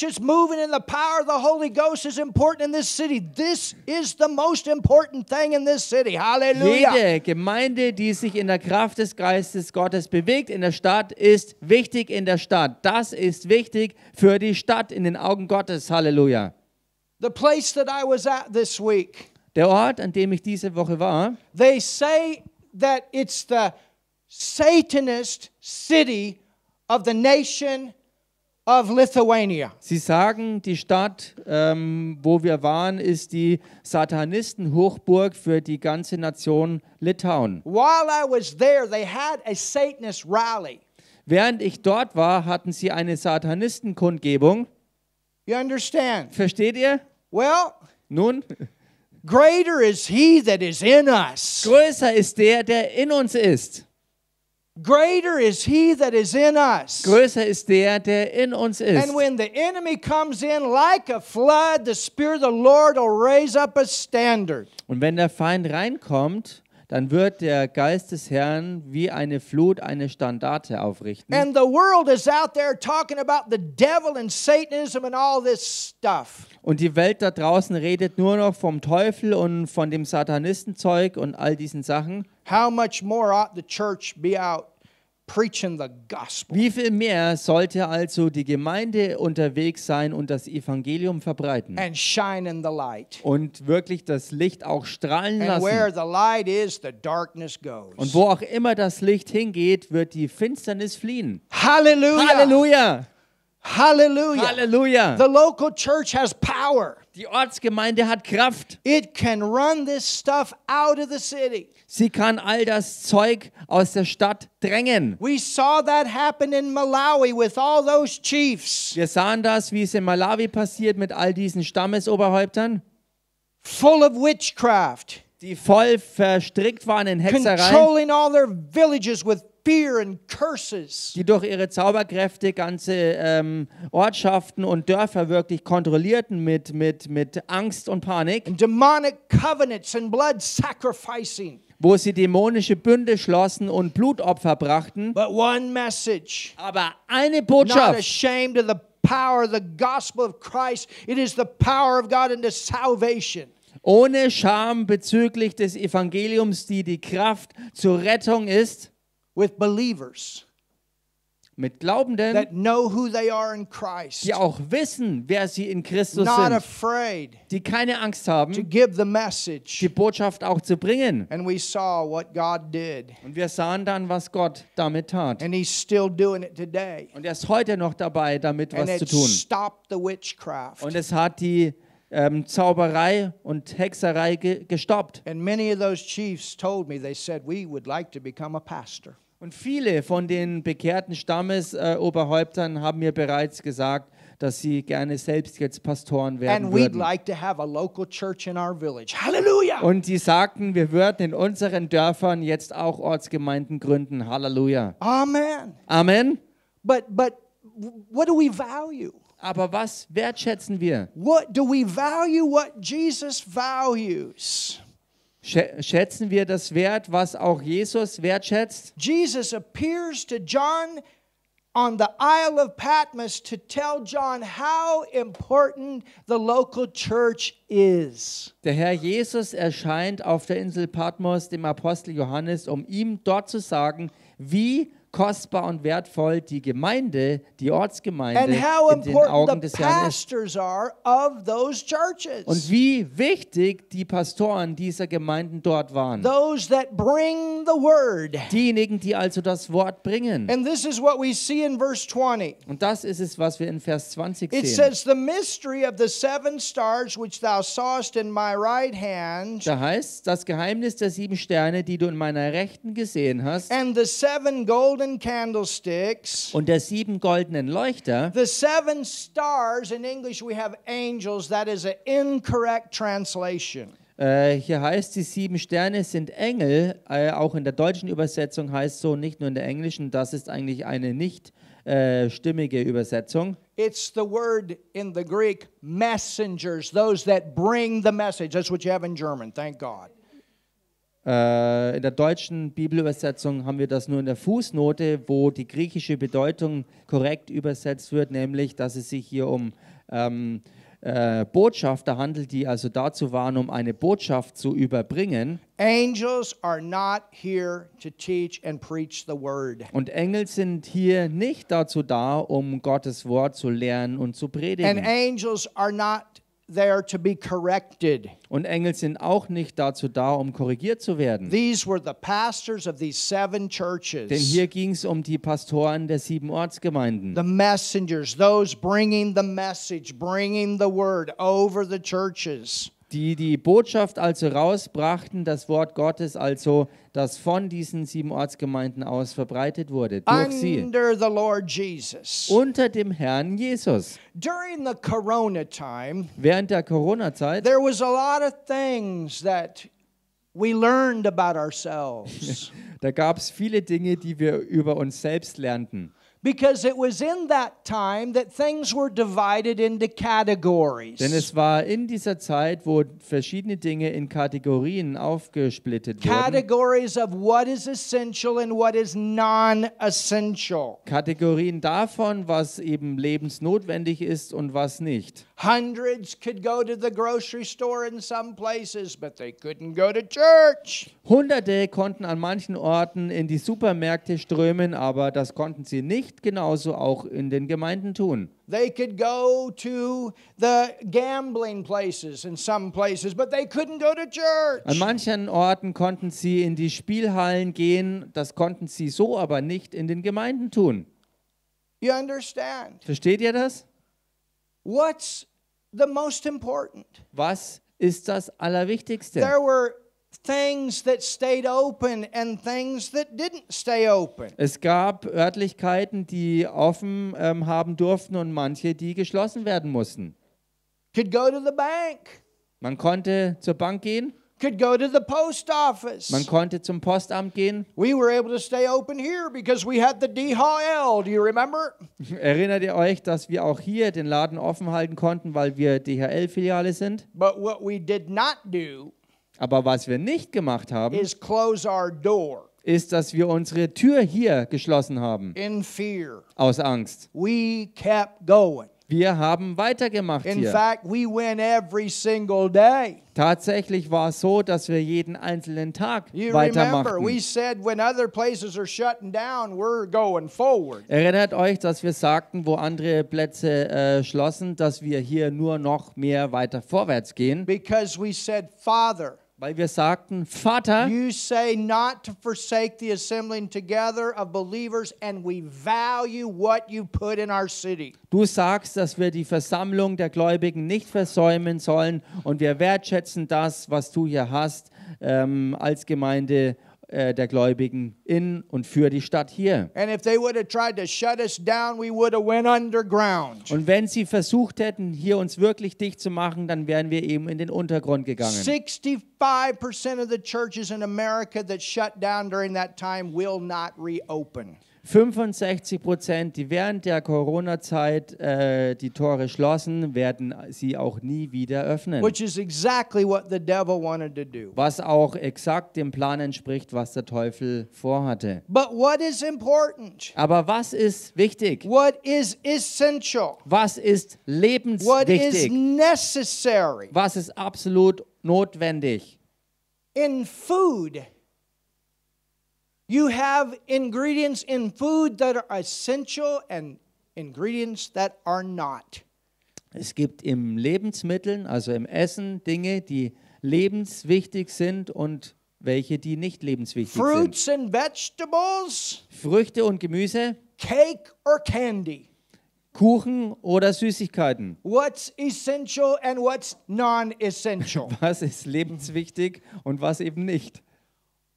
Gemeinde, die die sich in der Kraft des Geistes Gottes bewegt in der Stadt, ist wichtig in der Stadt. Das ist wichtig für die Stadt in den Augen Gottes. Halleluja. The place that I was at this week. Der Ort, an dem ich diese Woche war. They say that it's the Satanist city of the nation of Lithuania. Sie sagen, die Stadt, ähm, wo wir waren, ist die Satanisten-Hochburg für die ganze Nation Litauen. While I was there, they had a Satanist rally. Während ich dort war, hatten sie eine Satanistenkundgebung. You understand? Versteht ihr? Well, nun greater is he that is in us. Größer ist der, der in uns ist. Greater is he that is in us. Größer ist der, der in uns ist. And when the enemy comes in like a flood, the spirit of the Lord will raise up a standard. Und wenn der Feind reinkommt, dann wird der Geist des Herrn wie eine Flut eine Standarte aufrichten. And the world is out there talking about the devil and Satanism and all this stuff. Und die Welt da draußen redet nur noch vom Teufel und von dem Satanistenzeug und all diesen Sachen. How much more ought the church be out preaching the gospel? Wie viel mehr sollte also die Gemeinde unterwegs sein und das Evangelium verbreiten? And shine in the light. Und wirklich das Licht auch strahlen And where lassen. the light is, the darkness goes. Und wo auch immer das Licht hingeht, wird die Finsternis fliehen. Halleluja! Halleluja! Halleluja. Hallelujah. The local church has power. Die Ortsgemeinde hat Kraft. It can run this stuff out of the city. Sie kann all das Zeug aus der Stadt drängen. We saw that happen in Malawi with all those chiefs. Wir sahen das, wie es in Malawi passiert mit all diesen Stammesoberhäuptern. Full of witchcraft. Die voll verstrickt waren in Hexerei. Controlling all their villages with die durch ihre Zauberkräfte ganze ähm, Ortschaften und Dörfer wirklich kontrollierten mit, mit, mit Angst und Panik. And demonic covenants and blood sacrificing wo sie dämonische Bünde schlossen und Blutopfer brachten. Message, Aber eine Botschaft. Ohne Scham bezüglich des Evangeliums, die die Kraft zur Rettung ist with believers. Mit Glaubenden, that know who they are in Christ, die auch wissen, wer sie in Christus not sind, afraid die keine Angst haben, to give the message. die Botschaft auch zu bringen. And we saw what God did. Und wir sahen dann, was Gott damit tat. And he's still doing it today. Und er ist heute noch dabei, damit was it zu tun. the witchcraft. Und es hat die ähm, Zauberei und Hexerei ge gestoppt. And many of those chiefs told me, they said, we would like und viele von den bekehrten Stammesoberhäuptern haben mir bereits gesagt, dass sie gerne selbst jetzt Pastoren werden würden. Und sie sagten, wir würden in unseren Dörfern jetzt auch Ortsgemeinden gründen. Halleluja. Amen. Amen. But, but what do we value? Aber was wertschätzen wir? What do we value what Jesus values? Schätzen wir das wert, was auch Jesus wertschätzt? Jesus appears to John on the Isle of Patmos to tell John how important the local church is. Der Herr Jesus erscheint auf der Insel Patmos dem Apostel Johannes, um ihm dort zu sagen, wie kostbar und wertvoll die Gemeinde, die Ortsgemeinde in den Augen des Herrn ist. Und wie wichtig die Pastoren dieser Gemeinden dort waren. Diejenigen, die also das Wort bringen. Und das ist es, was wir in Vers 20 sehen. It says the mystery of the seven stars which thou sawst in my right hand. Da heißt das Geheimnis der sieben Sterne, die du in meiner rechten gesehen hast. And the seven golden seven candlesticks. Und der sieben goldenen Leuchter. The seven stars in English we have angels. That is an incorrect translation. Äh, hier heißt, die sieben Sterne sind Engel. Äh, auch in der deutschen Übersetzung heißt so, nicht nur in der englischen. Das ist eigentlich eine nicht äh, stimmige Übersetzung. It's the word in the Greek messengers, those that bring the message. That's what you have in German. Thank God. Äh, in der deutschen Bibelübersetzung haben wir das nur in der Fußnote, wo die griechische Bedeutung korrekt übersetzt wird, nämlich, dass es sich hier um ähm, äh, Botschafter handelt, die also dazu waren, um eine Botschaft zu überbringen. Und Engel sind hier nicht dazu da, um Gottes Wort zu lernen und zu predigen. And angels are not there to be corrected. Und Engel sind auch nicht dazu da, um korrigiert zu werden. These were the pastors of these seven churches. Denn hier ging es um die Pastoren der sieben Ortsgemeinden. The messengers, those bringing the message, bringing the word over the churches. die die Botschaft also rausbrachten, das Wort Gottes also, das von diesen sieben Ortsgemeinden aus verbreitet wurde, durch sie. Unter dem Herrn Jesus. Time, Während der Corona-Zeit, there was a lot of things that we learned about ourselves. da gab es viele Dinge, die wir über uns selbst lernten. Because it was in that time that things were divided into categories. Denn es war in dieser Zeit, wo verschiedene Dinge in Kategorien aufgesplittet wurden. Categories of what is essential and what is non-essential. Kategorien davon, was eben lebensnotwendig ist und was nicht. Hundreds could go to the grocery store in some places, but they couldn't go to church. Hunderte konnten an manchen Orten in die Supermärkte strömen, aber das konnten sie nicht genauso auch in den Gemeinden tun. They could go to the gambling places in some places, but they couldn't go to church. An manchen Orten konnten sie in die Spielhallen gehen, das konnten sie so aber nicht in den Gemeinden tun. You understand? Versteht ihr das? What's the most important? Was ist das Allerwichtigste? There were things that stayed open and things that didn't stay open. Es gab Örtlichkeiten, die offen ähm, haben durften und manche, die geschlossen werden mussten. Could go to the bank. Man konnte zur Bank gehen could go to the post office. Man konnte zum Postamt gehen. We were able to stay open here because we had the DHL. Do you remember? Erinnert ihr euch, dass wir auch hier den Laden offen halten konnten, weil wir DHL Filiale sind? But what we did not do Aber was wir nicht gemacht haben, is close our door. ist, dass wir unsere Tür hier geschlossen haben. In fear. Aus Angst. We kept going. Wir haben weitergemacht In fact, we win every single day. Tatsächlich war es so, dass wir jeden einzelnen Tag weitermachten. Erinnert euch, dass wir sagten, wo andere Plätze äh, schlossen, dass wir hier nur noch mehr weiter vorwärts gehen, Because we said, Father, weil wir sagten, Vater, you say not to forsake the assembling together of believers and we value what you put in our city. Du sagst, dass wir die Versammlung der Gläubigen nicht versäumen sollen und wir wertschätzen das, was du hier hast ähm, als Gemeinde äh, der Gläubigen in und für die Stadt hier. und wenn sie versucht hätten, hier uns wirklich dicht zu machen, dann wären wir eben in den Untergrund gegangen. 65% of the churches in America that shut down during that time will not reopen. 65 Prozent, die während der Corona-Zeit äh, die Tore schlossen, werden sie auch nie wieder öffnen. Exactly was auch exakt dem Plan entspricht, was der Teufel vorhatte. Aber was ist wichtig? Is was ist lebenswichtig? Was ist absolut notwendig? In food. You have ingredients in food that are essential and ingredients that are not. Es gibt im Lebensmitteln, also im Essen, Dinge, die lebenswichtig sind und welche, die nicht lebenswichtig Fruits sind. And vegetables, Früchte und Gemüse, cake or candy. Kuchen oder Süßigkeiten. What's essential and what's non-essential? Was ist lebenswichtig und was eben nicht?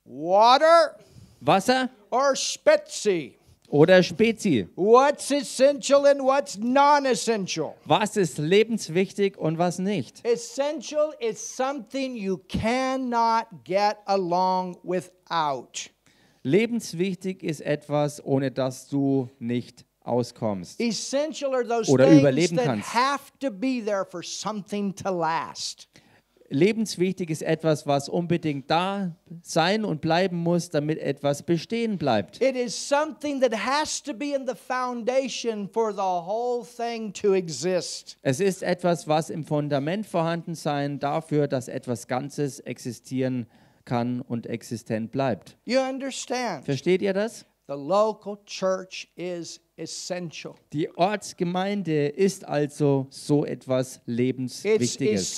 Water, Wasser or Spezi. Oder Spezi. What's essential and what's non-essential? Was ist lebenswichtig und was nicht? Essential is something you cannot get along without. Lebenswichtig ist etwas, ohne das du nicht auskommst essential are those oder überleben kannst. Have to be there for something to last lebenswichtig ist etwas, was unbedingt da sein und bleiben muss, damit etwas bestehen bleibt. Es ist etwas, was im Fundament vorhanden sein dafür, dass etwas Ganzes existieren kann und existent bleibt. Versteht ihr das? The local church is essential. Die Ortsgemeinde ist also so etwas lebenswichtiges.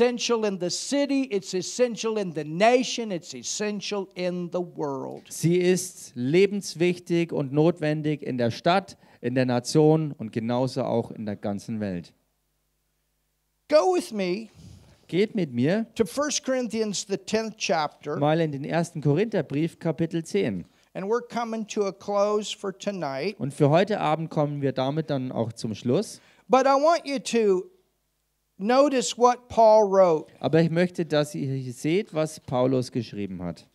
Sie ist lebenswichtig und notwendig in der Stadt, in der Nation und genauso auch in der ganzen Welt. Go with me. Geht mit mir to 1 Corinthians, the 10th chapter. mal in den ersten Korintherbrief Kapitel 10. Und für heute Abend kommen wir damit dann auch zum Schluss. But I want you to notice what Paul wrote. Aber ich möchte, dass ihr seht, was Paulus geschrieben hat.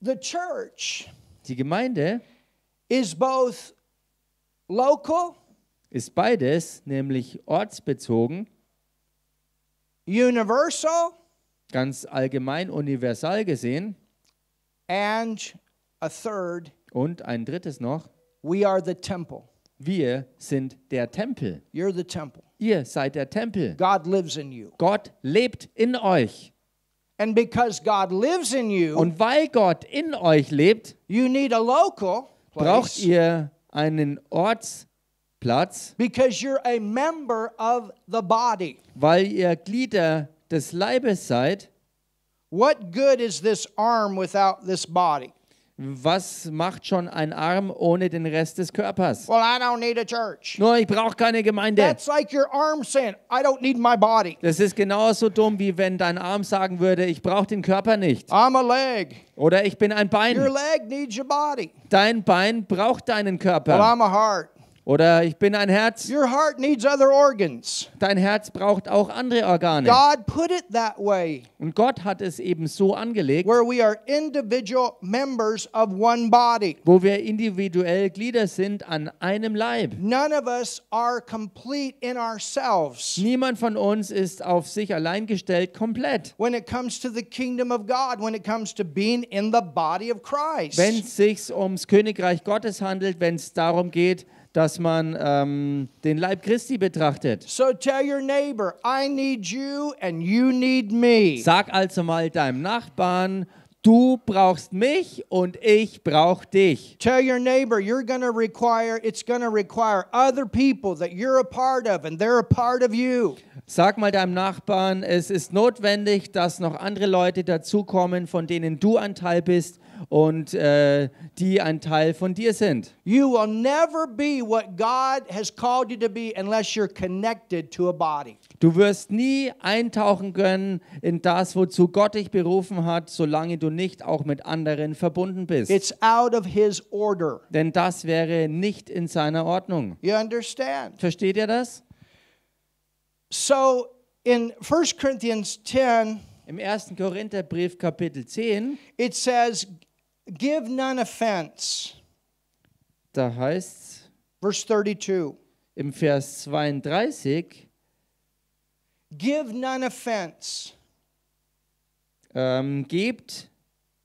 The church Die Gemeinde is both local ist beides, nämlich ortsbezogen, universal ganz allgemein universal gesehen and a third und ein drittes noch we are the temple wir sind der Tempel you're the temple ihr seid der Tempel God lives in you Gott lebt in euch and because God lives in you und weil Gott in euch lebt you need a local place, braucht ihr einen Ortsplatz because you're a member of the body weil ihr Glieder des Leibes seid, what good is this arm without this body? Was macht schon ein Arm ohne den Rest des Körpers? Well, I don't need a church. Nur ich brauche keine Gemeinde. That's like your arm saying, I don't need my body. Das ist genauso dumm wie wenn dein Arm sagen würde, ich brauche den Körper nicht. I'm a leg. Oder ich bin ein Bein. Your leg needs your body. Dein Bein braucht deinen Körper. Well, I'm a heart. Oder ich bin ein Herz. Your heart needs other organs. Dein Herz braucht auch andere Organe. God put it that way. Und Gott hat es eben so angelegt. Where we are individual members of one body. Wo wir individuell Glieder sind an einem Leib. None of us are complete in ourselves. Niemand von uns ist auf sich allein gestellt komplett. When it comes to the kingdom of God, when it comes to being in the body of Christ. Wenn es sich ums Königreich Gottes handelt, wenn es darum geht, dass man ähm, den Leib Christi betrachtet. So neighbor, you you Sag also mal deinem Nachbarn, du brauchst mich und ich brauche dich. Tell your neighbor you're going require it's going require other people that you're a part of and they're a part of you. Sag mal deinem Nachbarn, es ist notwendig, dass noch andere Leute dazukommen, von denen du ein Teil bist und äh, die ein Teil von dir sind. You will never be what God has called you to be unless you're connected to a body. Du wirst nie eintauchen können in das, wozu Gott dich berufen hat, solange du nicht auch mit anderen verbunden bist. It's out of his order. Denn das wäre nicht in seiner Ordnung. You understand? Versteht ihr das? So in 1 Corinthians 10 im 1. Korintherbrief Kapitel 10 it says give none offense. Da heißt verse 32 im Vers 32 give none offense. Ähm, gebt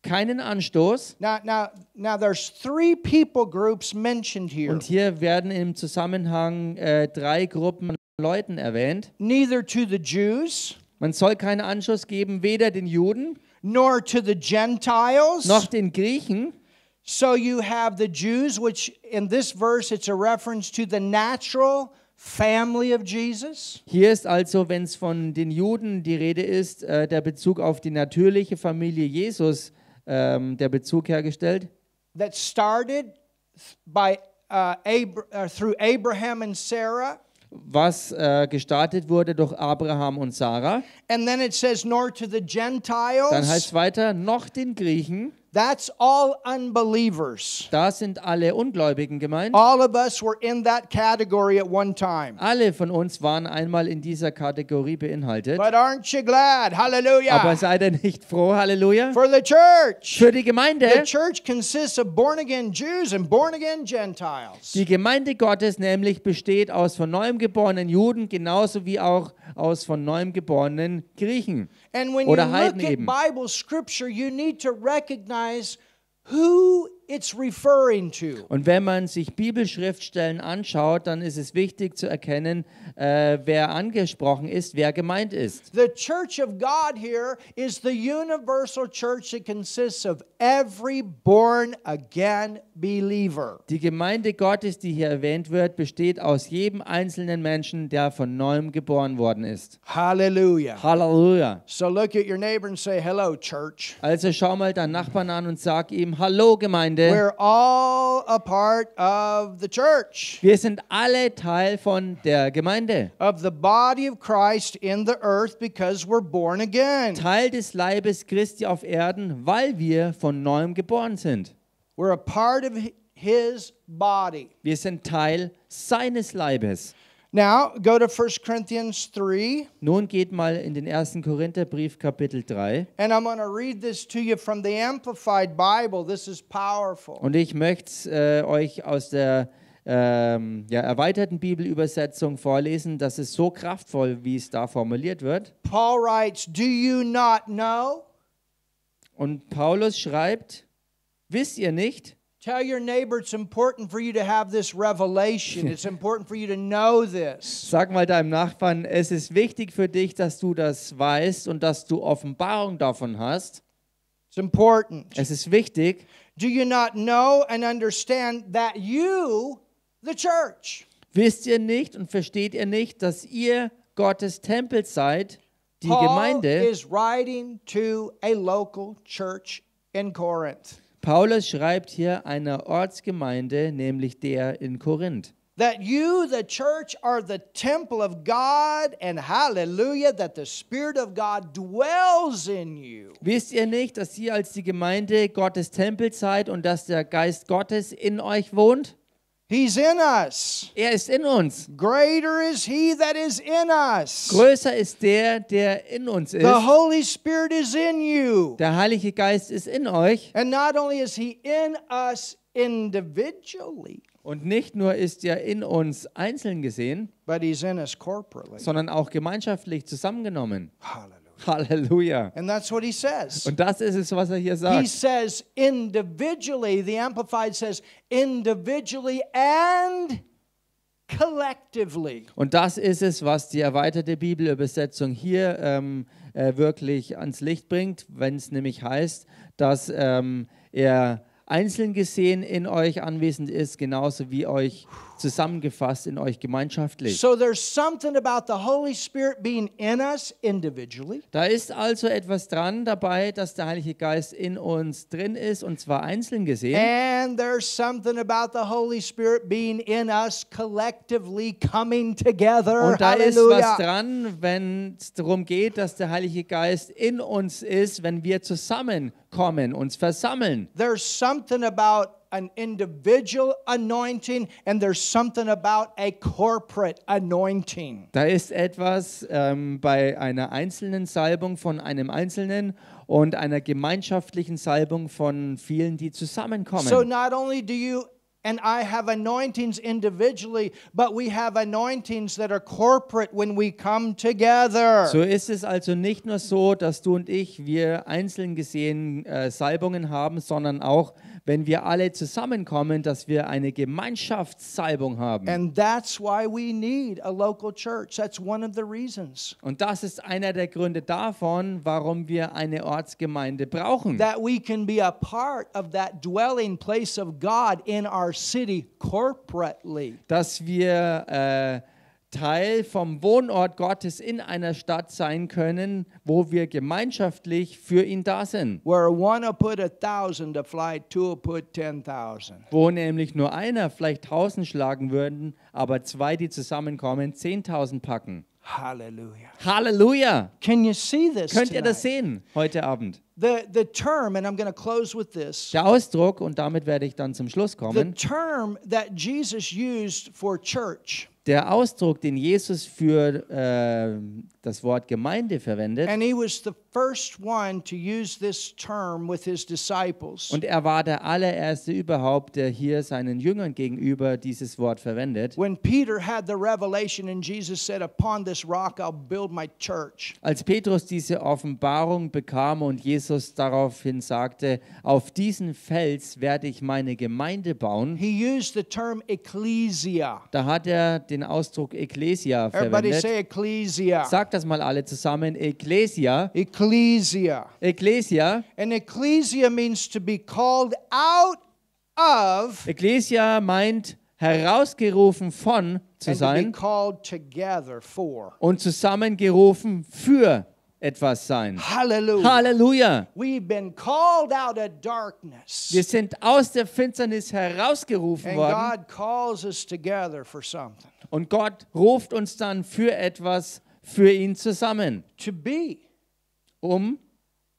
keinen Anstoß. Now, now, now there's three people groups mentioned here. Und hier werden im Zusammenhang äh, drei Gruppen Leuten erwähnt. Neither to the Jews man soll keinen Anschluss geben, weder den Juden nor to the Gentiles. noch den Griechen. So you have the Jews, which in this verse it's a reference to the natural family of Jesus. Hier ist also, wenn es von den Juden die Rede ist, äh, der Bezug auf die natürliche Familie Jesus, ähm, der Bezug hergestellt. That started by uh, Ab uh, through Abraham and Sarah was äh, gestartet wurde durch Abraham und Sarah. And then it says nor to the Gentiles. Dann heißt es weiter noch den Griechen. That's all unbelievers. Da sind alle Ungläubigen gemeint. All of us were in that category at one time. Alle von uns waren einmal in dieser Kategorie beinhaltet. But aren't you glad? Hallelujah. Aber seid ihr nicht froh? Halleluja. For the church. Für die Gemeinde. The church consists of born again Jews and born again Gentiles. Die Gemeinde Gottes nämlich besteht aus von neuem geborenen Juden genauso wie auch aus von neuem geborenen Griechen. And when Oder you Heiden look at eben. Bible scripture, you need to recognize who it's referring to. Und wenn man sich Bibelschriftstellen anschaut, dann ist es wichtig zu erkennen, äh, wer angesprochen ist, wer gemeint ist. The church of God here is the universal church that consists of every born again believer. Die Gemeinde Gottes, die hier erwähnt wird, besteht aus jedem einzelnen Menschen, der von neuem geboren worden ist. Halleluja. Halleluja. So look at your neighbor and say hello church. Also schau mal deinen Nachbarn an und sag ihm hallo Gemeinde. Gemeinde. We're all a part of the church. Wir sind alle Teil von der Gemeinde. Of the body of Christ in the earth because we're born again. Teil des Leibes Christi auf Erden, weil wir von neuem geboren sind. We're a part of his body. Wir sind Teil seines Leibes. Now go to 1 Corinthians 3. Nun geht mal in den 1. Korintherbrief Kapitel 3. And I'm going to read this to you from the amplified Bible. This is powerful. Und ich möchte äh, euch aus der ähm, ja, erweiterten Bibelübersetzung vorlesen, das ist so kraftvoll, wie es da formuliert wird. Paul writes, "Do you not know?" Und Paulus schreibt, wisst ihr nicht? Tell your neighbor it's important for you to have this revelation. It's important for you to know this. Sag mal deinem Nachbarn, es ist wichtig für dich, dass du das weißt und dass du Offenbarung davon hast. It's important. Es ist wichtig. Do you not know and understand that you, the church, wisst ihr nicht und versteht ihr nicht, dass ihr Gottes Tempel seid, die Paul Gemeinde? Is writing to a local church in Corinth. Paulus schreibt hier einer Ortsgemeinde, nämlich der in Korinth. that you, the church, are the temple of God, and hallelujah, that the Spirit of God dwells in you. Wisst ihr nicht, dass ihr als die Gemeinde Gottes Tempel seid und dass der Geist Gottes in euch wohnt? He's in us. Er ist in uns. Greater is he that is in us. Größer ist der, der in uns ist. The Holy Spirit is in you. Der Heilige Geist ist in euch. And not only is he in us individually. Und nicht nur ist er in uns einzeln gesehen, sondern auch gemeinschaftlich zusammengenommen. Halleluja. Halleluja. And that's what he says. Und das ist es, was er hier sagt. He says individually, the amplified says individually and collectively. Und das ist es, was die erweiterte Bibelübersetzung hier ähm, äh, wirklich ans Licht bringt, wenn es nämlich heißt, dass ähm, er einzeln gesehen in euch anwesend ist, genauso wie euch zusammengefasst in euch gemeinschaftlich. So there's something about the Holy Spirit being in us individually. Da ist also etwas dran dabei, dass der Heilige Geist in uns drin ist und zwar einzeln gesehen. And there's something about the Holy Spirit being in us collectively coming together. Und da Halleluja. ist was dran, wenn es darum geht, dass der Heilige Geist in uns ist, wenn wir zusammenkommen, uns versammeln. There's something about an individual anointing and there's something about a corporate anointing. Da ist etwas ähm, bei einer einzelnen Salbung von einem Einzelnen und einer gemeinschaftlichen Salbung von vielen, die zusammenkommen. So not only do you and I have anointings individually, but we have anointings that are corporate when we come together. So ist es also nicht nur so, dass du und ich wir einzeln gesehen äh, Salbungen haben, sondern auch wenn wir alle zusammenkommen, dass wir eine Gemeinschaftssalbung haben. And that's why we need a local church. That's one of the reasons. Und das ist einer der Gründe davon, warum wir eine Ortsgemeinde brauchen. That we can be a part of that dwelling place of God in our city corporately. Dass wir äh, Teil vom Wohnort Gottes in einer Stadt sein können, wo wir gemeinschaftlich für ihn da sind. Wo nämlich nur einer vielleicht 1000 schlagen würden, aber zwei, die zusammenkommen, 10.000 packen. Halleluja. Halleluja. Can you see this Könnt ihr das sehen heute Abend? The, the term, and I'm going to close with this. Der Ausdruck, und damit werde ich dann zum Schluss kommen. The term that Jesus used for church der Ausdruck, den Jesus für äh, das Wort Gemeinde verwendet, And he was the first one to use this term with his disciples. Und er war der allererste überhaupt, der hier seinen Jüngern gegenüber dieses Wort verwendet. When Peter had the revelation and Jesus said, "Upon this rock I'll build my church." Als Petrus diese Offenbarung bekam und Jesus daraufhin sagte, auf diesen Fels werde ich meine Gemeinde bauen. He used the term ecclesia. Da hat er den Ausdruck Ecclesia verwendet. Everybody say ecclesia. Sagt das mal alle zusammen, Ecclesia. ecclesia ecclesia. Ecclesia. And ecclesia means to be called out of. Ecclesia meint herausgerufen von zu sein und zusammengerufen für etwas sein. Halleluja. Halleluja. Wir sind aus der Finsternis herausgerufen worden. Und Gott ruft uns dann für etwas, für ihn zusammen. To be um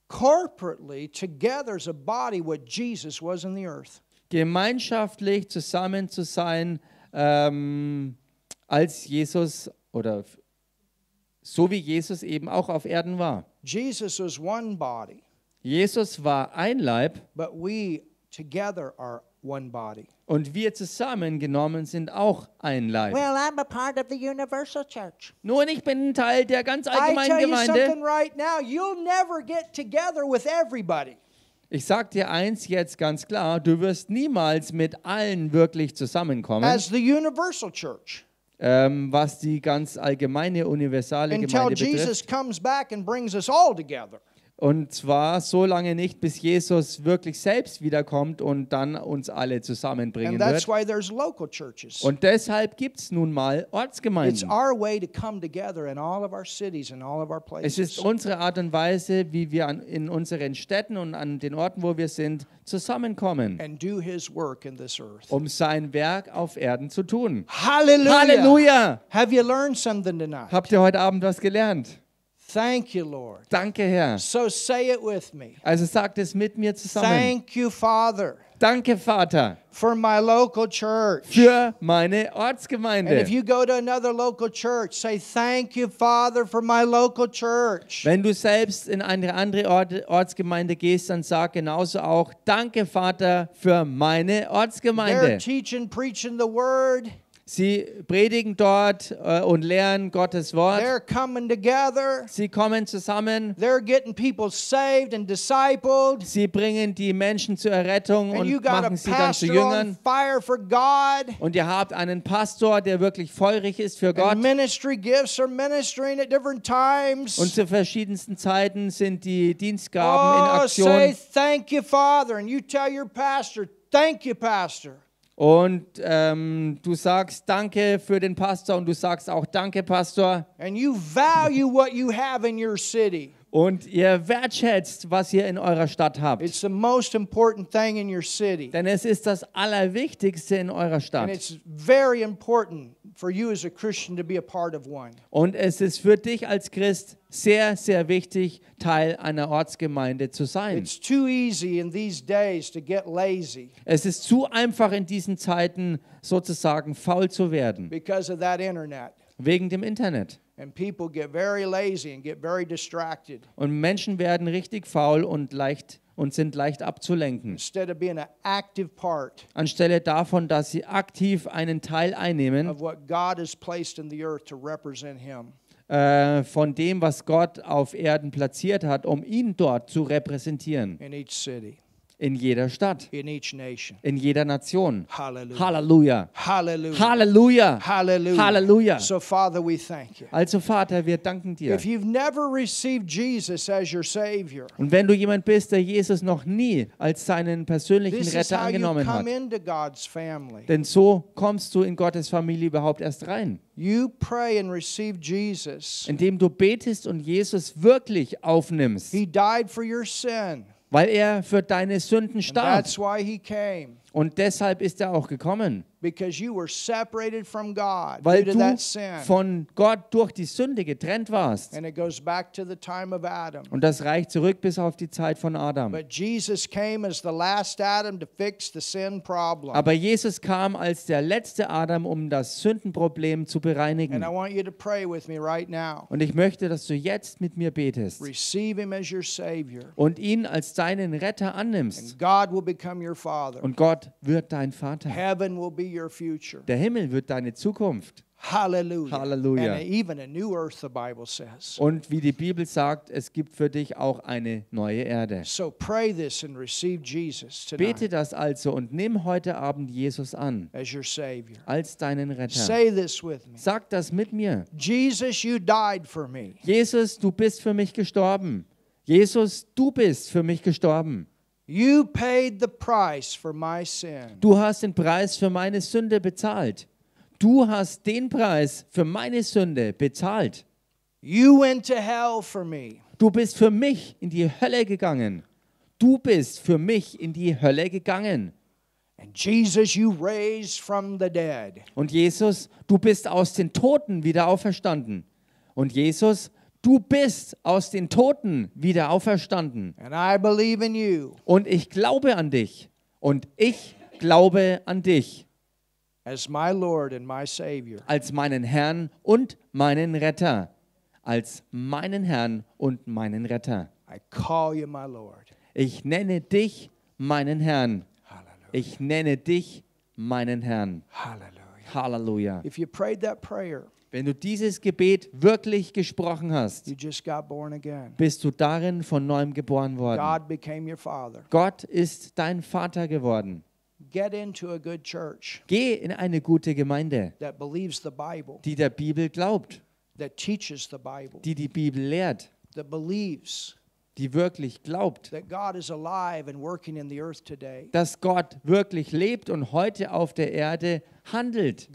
corporately together as a body what Jesus was in the earth. Gemeinschaftlich zusammen zu sein, ähm, als Jesus oder so wie Jesus eben auch auf Erden war. Jesus was one body. Jesus war ein Leib. But we together are one body. Und wir zusammengenommen sind auch ein Leib. Well, I'm a part of the universal church. Nun, ich bin Teil der ganz allgemeinen Gemeinde. You right now. You'll never get together with everybody. Ich sag dir eins jetzt ganz klar, du wirst niemals mit allen wirklich zusammenkommen. As the universal church. Ähm, was die ganz allgemeine universale Until Gemeinde betrifft. Jesus comes back and brings us all together und zwar so lange nicht, bis Jesus wirklich selbst wiederkommt und dann uns alle zusammenbringen wird. Und deshalb gibt es nun mal Ortsgemeinden. Es ist unsere Art und Weise, wie wir an, in unseren Städten und an den Orten, wo wir sind, zusammenkommen, um sein Werk auf Erden zu tun. Halleluja! Halleluja. Habt ihr heute Abend was gelernt? Thank you, Lord. Danke, Herr. So say it with me. Also sagt es mit mir zusammen. Thank you, Father. Danke, Vater. For my local church. Für meine Ortsgemeinde. And if you go to another local church, say thank you, Father, for my local church. Wenn du selbst in eine andere Ort, Ortsgemeinde gehst, dann sag genauso auch Danke, Vater, für meine Ortsgemeinde. They're teaching, preaching the word. Sie predigen dort äh, und lernen Gottes Wort. They're coming together. Sie kommen zusammen. They're getting people saved and discipled. Sie bringen die Menschen zur Errettung und machen sie dann zu Jüngern. Fire for God. Und ihr habt einen Pastor, der wirklich feurig ist für Gott. And ministry gifts are ministering at different times. Und zu verschiedensten Zeiten sind die Dienstgaben oh, in Aktion. Say thank you, Father, and you tell your pastor, thank you, Pastor. Und ähm, du sagst Danke für den Pastor und du sagst auch Danke, Pastor. And you value what you have in your city und ihr wertschätzt, was ihr in eurer Stadt habt. It's the most important thing in your city. Denn es ist das allerwichtigste in eurer Stadt. And it's very important Und es ist für dich als Christ sehr sehr wichtig Teil einer Ortsgemeinde zu sein. Es ist zu einfach in diesen Zeiten sozusagen faul zu werden. Wegen dem Internet. Und Menschen werden richtig faul und leicht und sind leicht abzulenken. Anstelle davon, dass sie aktiv einen Teil einnehmen äh, von dem, was Gott auf Erden platziert hat, um ihn dort zu repräsentieren. In each city in jeder Stadt, in jeder Nation. Halleluja. Halleluja. Halleluja. Also Vater, wir danken dir. Und wenn du jemand bist, der Jesus noch nie als seinen persönlichen Retter angenommen hat, denn so kommst du in Gottes Familie überhaupt erst rein. Indem du betest und Jesus wirklich aufnimmst. He died for your sin. Weil er für deine Sünden starb. Und deshalb ist er auch gekommen. Weil du von Gott durch die Sünde getrennt warst. Und das reicht zurück bis auf die Zeit von Adam. Aber Jesus kam als der letzte Adam, um das Sündenproblem zu bereinigen. Und ich möchte, dass du jetzt mit mir betest. Und ihn als deinen Retter annimmst. And God will become your father. Und Gott Gott wird dein Vater. Heaven will be your future. Der Himmel wird deine Zukunft. Halleluja. Halleluja. And even a new earth, the Bible says. Und wie die Bibel sagt, es gibt für dich auch eine neue Erde. So pray this and receive Jesus tonight. Bete das also und nimm heute Abend Jesus an as your Savior. als deinen Retter. Say this with me. Sag das mit mir. Jesus, you died for me. Jesus, du bist für mich gestorben. Jesus, du bist für mich gestorben. You paid the price for my sin. Du hast den Preis für meine Sünde bezahlt. Du hast den Preis für meine Sünde bezahlt. You went to hell for me. Du bist für mich in die Hölle gegangen. Du bist für mich in die Hölle gegangen. And Jesus, you raised from the dead. Und Jesus, du bist aus den Toten wieder auferstanden. Und Jesus, Du bist aus den Toten wieder auferstanden. Und ich glaube an dich. Und ich glaube an dich. Als meinen Herrn und meinen Retter. Als meinen Herrn und meinen Retter. Ich nenne dich meinen Herrn. Ich nenne dich meinen Herrn. Halleluja. Halleluja. Wenn du dieses Gebet wirklich gesprochen hast, bist du darin von neuem geboren worden. Gott ist dein Vater geworden. Geh in eine gute Gemeinde, die der Bibel glaubt, die die Bibel lehrt, die wirklich glaubt, dass Gott wirklich lebt und heute auf der Erde handelt.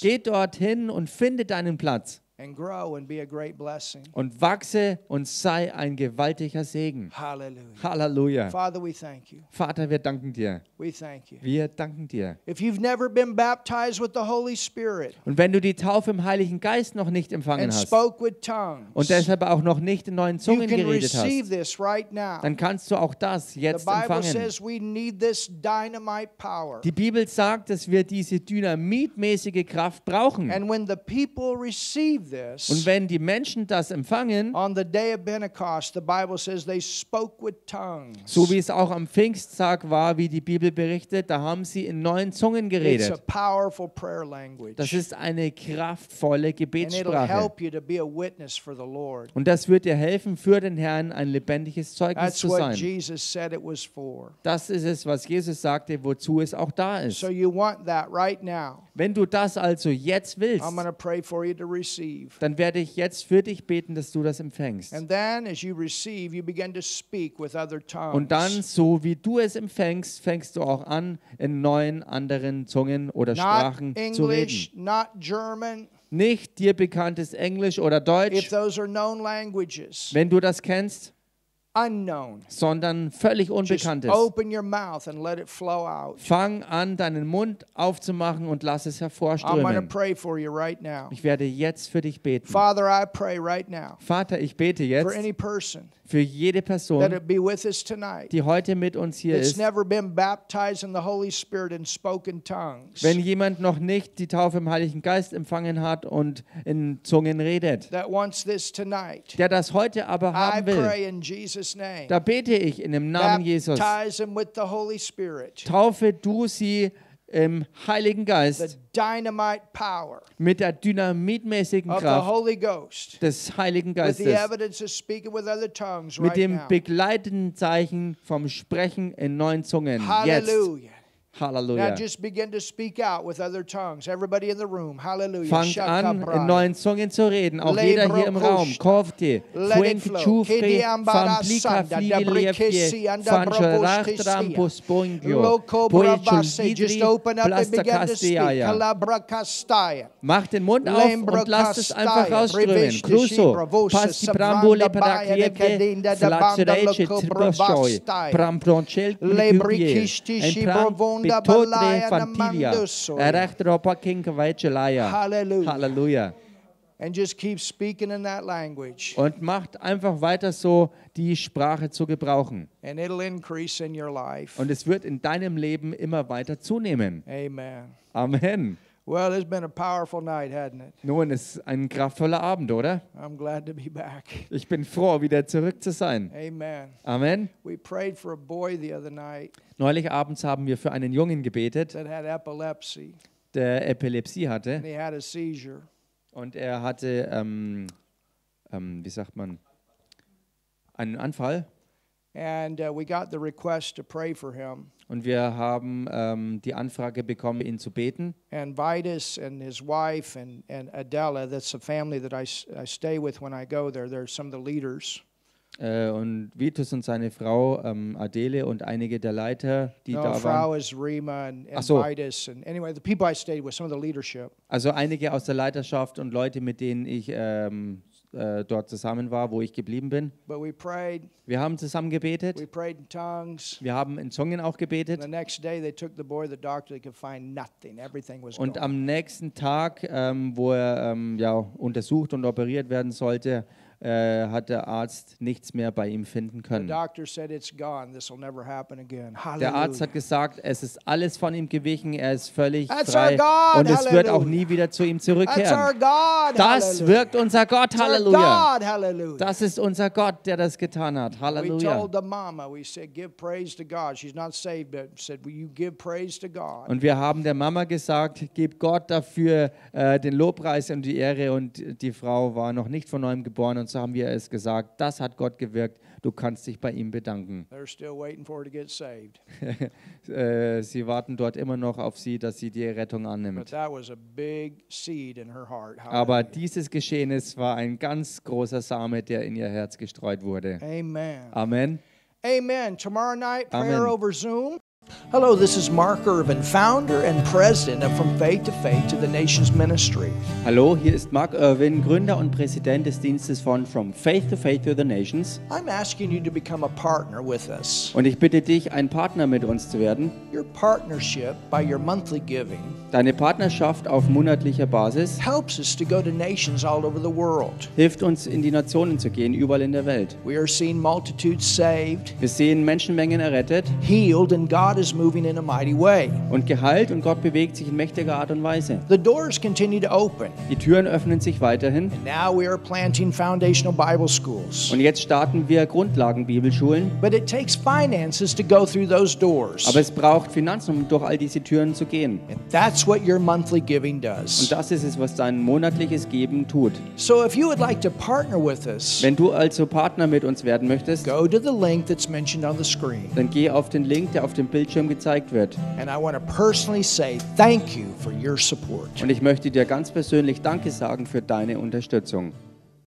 Geht dorthin und finde deinen Platz. And grow and be a great blessing. Und wachse und sei ein gewaltiger Segen. Halleluja. Halleluja. Father, we thank you. Vater, wir danken dir. We thank you. Wir danken dir. If you've never been baptized with the Holy Spirit und wenn du die Taufe im Heiligen Geist noch nicht empfangen and hast spoke with tongues, und deshalb auch noch nicht in neuen Zungen you can geredet receive hast, this right now. dann kannst du auch das jetzt the Bible empfangen. Says we need this dynamite power. Die Bibel sagt, dass wir diese dynamitmäßige Kraft brauchen. And when the people receive this, und wenn die Menschen das empfangen, on the day of Pentecost, the Bible says they spoke with tongues. So wie es auch am Pfingsttag war, wie die Bibel berichtet, da haben sie in neuen Zungen geredet. It's a powerful prayer language. Das ist eine kraftvolle Gebetssprache. Und das wird dir helfen, für den Herrn ein lebendiges Zeugnis That's zu sein. Das ist es, was Jesus sagte, wozu es auch da ist. So right Wenn du das also jetzt willst, receive. Dann werde ich jetzt für dich beten, dass du das empfängst. And then as you receive, you begin to speak with other tongues. Und dann so wie du es empfängst, fängst du auch an in neuen anderen Zungen oder Sprachen English, zu reden. Not German nicht dir bekanntes Englisch oder Deutsch, wenn du das kennst, unknown. sondern völlig Unbekanntes. Open your mouth and let it flow out. Fang an, deinen Mund aufzumachen und lass es I'm pray for you right now. Ich werde jetzt für dich beten. Father, I pray right now Vater, ich bete for jetzt any person für jede Person, die heute mit uns hier ist, wenn jemand noch nicht die Taufe im Heiligen Geist empfangen hat und in Zungen redet, der das heute aber haben will, da bete ich in dem Namen Jesus, taufe du sie im Heiligen Geist mit der dynamitmäßigen Kraft des Heiligen Geistes mit dem begleitenden Zeichen vom Sprechen in neuen Zungen. Halleluja. Jetzt. Halleluja. Now just begin to speak out with other tongues. Everybody in the room. Hallelujah. Fangt an, in neuen Zungen zu reden. Auch jeder hier im Raum. Kofte. Fuente Chufre, Famplika Fligelevje, Fancherachram Puspongio, Poechulidri, Plastakasteaya. Macht den Mund auf und lasst es einfach rausströmen. Kruso. Pasti Prambule Parakievje, Flacerece, Triboschoi, Prambroncelki, Ein Prambroncelki, Pitotre Fantilia, Halleluja. Halleluja. And just keep speaking in that language. Und macht einfach weiter so, die Sprache zu gebrauchen. And it'll increase in your life. Und es wird in deinem Leben immer weiter zunehmen. Amen. Amen. Well, it's been a powerful night, hasn't it? Nun ist ein kraftvoller Abend, oder? I'm glad to be back. Ich bin froh, wieder zurück zu sein. Amen. Amen. We prayed for a boy the other night. Neulich abends haben wir für einen Jungen gebetet, That had epilepsy. der Epilepsie hatte And he had a seizure. und er hatte, ähm, ähm, wie sagt man, einen Anfall. And uh, we got the request to pray for him. Und wir haben ähm, die Anfrage bekommen, ihn zu beten. And Vitus and his wife and, and Adela, that's the family that I, I stay with when I go there. They're some of the leaders. Äh, und Vitus und seine Frau ähm, Adele und einige der Leiter, die no, da Frau waren. and, and so. Vitus and anyway, the people I stayed with, some of the leadership. Also einige aus der Leiterschaft und Leute, mit denen ich ähm, äh, dort zusammen war, wo ich geblieben bin. Wir haben zusammen gebetet. Wir haben in Zungen auch gebetet. Und am nächsten Tag, ähm, wo er ähm, ja, untersucht und operiert werden sollte, äh, hat der Arzt nichts mehr bei ihm finden können. Der Arzt hat gesagt, es ist alles von ihm gewichen, er ist völlig That's frei und es wird auch nie wieder zu ihm zurückkehren. Das wirkt unser Gott, Halleluja. Halleluja. Das ist unser Gott, der das getan hat, Halleluja. Und wir haben der Mama gesagt, gib Gott dafür äh, den Lobpreis und die Ehre und die Frau war noch nicht von neuem geboren und so haben wir es gesagt, das hat Gott gewirkt, du kannst dich bei ihm bedanken. Äh, sie warten dort immer noch auf sie, dass sie die Rettung annimmt. Aber dieses Geschehnis war ein ganz großer Same, der in ihr Herz gestreut wurde. Amen. Amen. Amen. Tomorrow night prayer Amen. over Zoom. Hello, this is Mark Irvin, founder and president of From Faith to Faith to the Nations Ministry. Hallo, hier ist Mark Irvin, Gründer und Präsident des Dienstes von From Faith to Faith to the Nations. I'm asking you to become a partner with us. Und ich bitte dich, ein Partner mit uns zu werden. Your partnership by your monthly giving. Deine Partnerschaft auf monatlicher Basis helps us to go to nations all over the world. Hilft uns in die Nationen zu gehen überall in der Welt. We are seeing multitudes saved. Wir sehen Menschenmengen errettet. Healed and God God is moving in a mighty way. Und geheilt und Gott bewegt sich in mächtiger Art und Weise. The doors continue to open. Die Türen öffnen sich weiterhin. And now we are planting foundational Bible schools. Und jetzt starten wir Grundlagenbibelschulen. But it takes finances to go through those doors. Aber es braucht Finanzen, um durch all diese Türen zu gehen. And that's what your monthly giving does. Und das ist es, was dein monatliches Geben tut. So if you would like to partner with us, wenn du also Partner mit uns werden möchtest, go to the link that's mentioned on the screen. Dann geh auf den Link, der auf dem Bild Bildschirm gezeigt wird. Und ich möchte dir ganz persönlich Danke sagen für deine Unterstützung.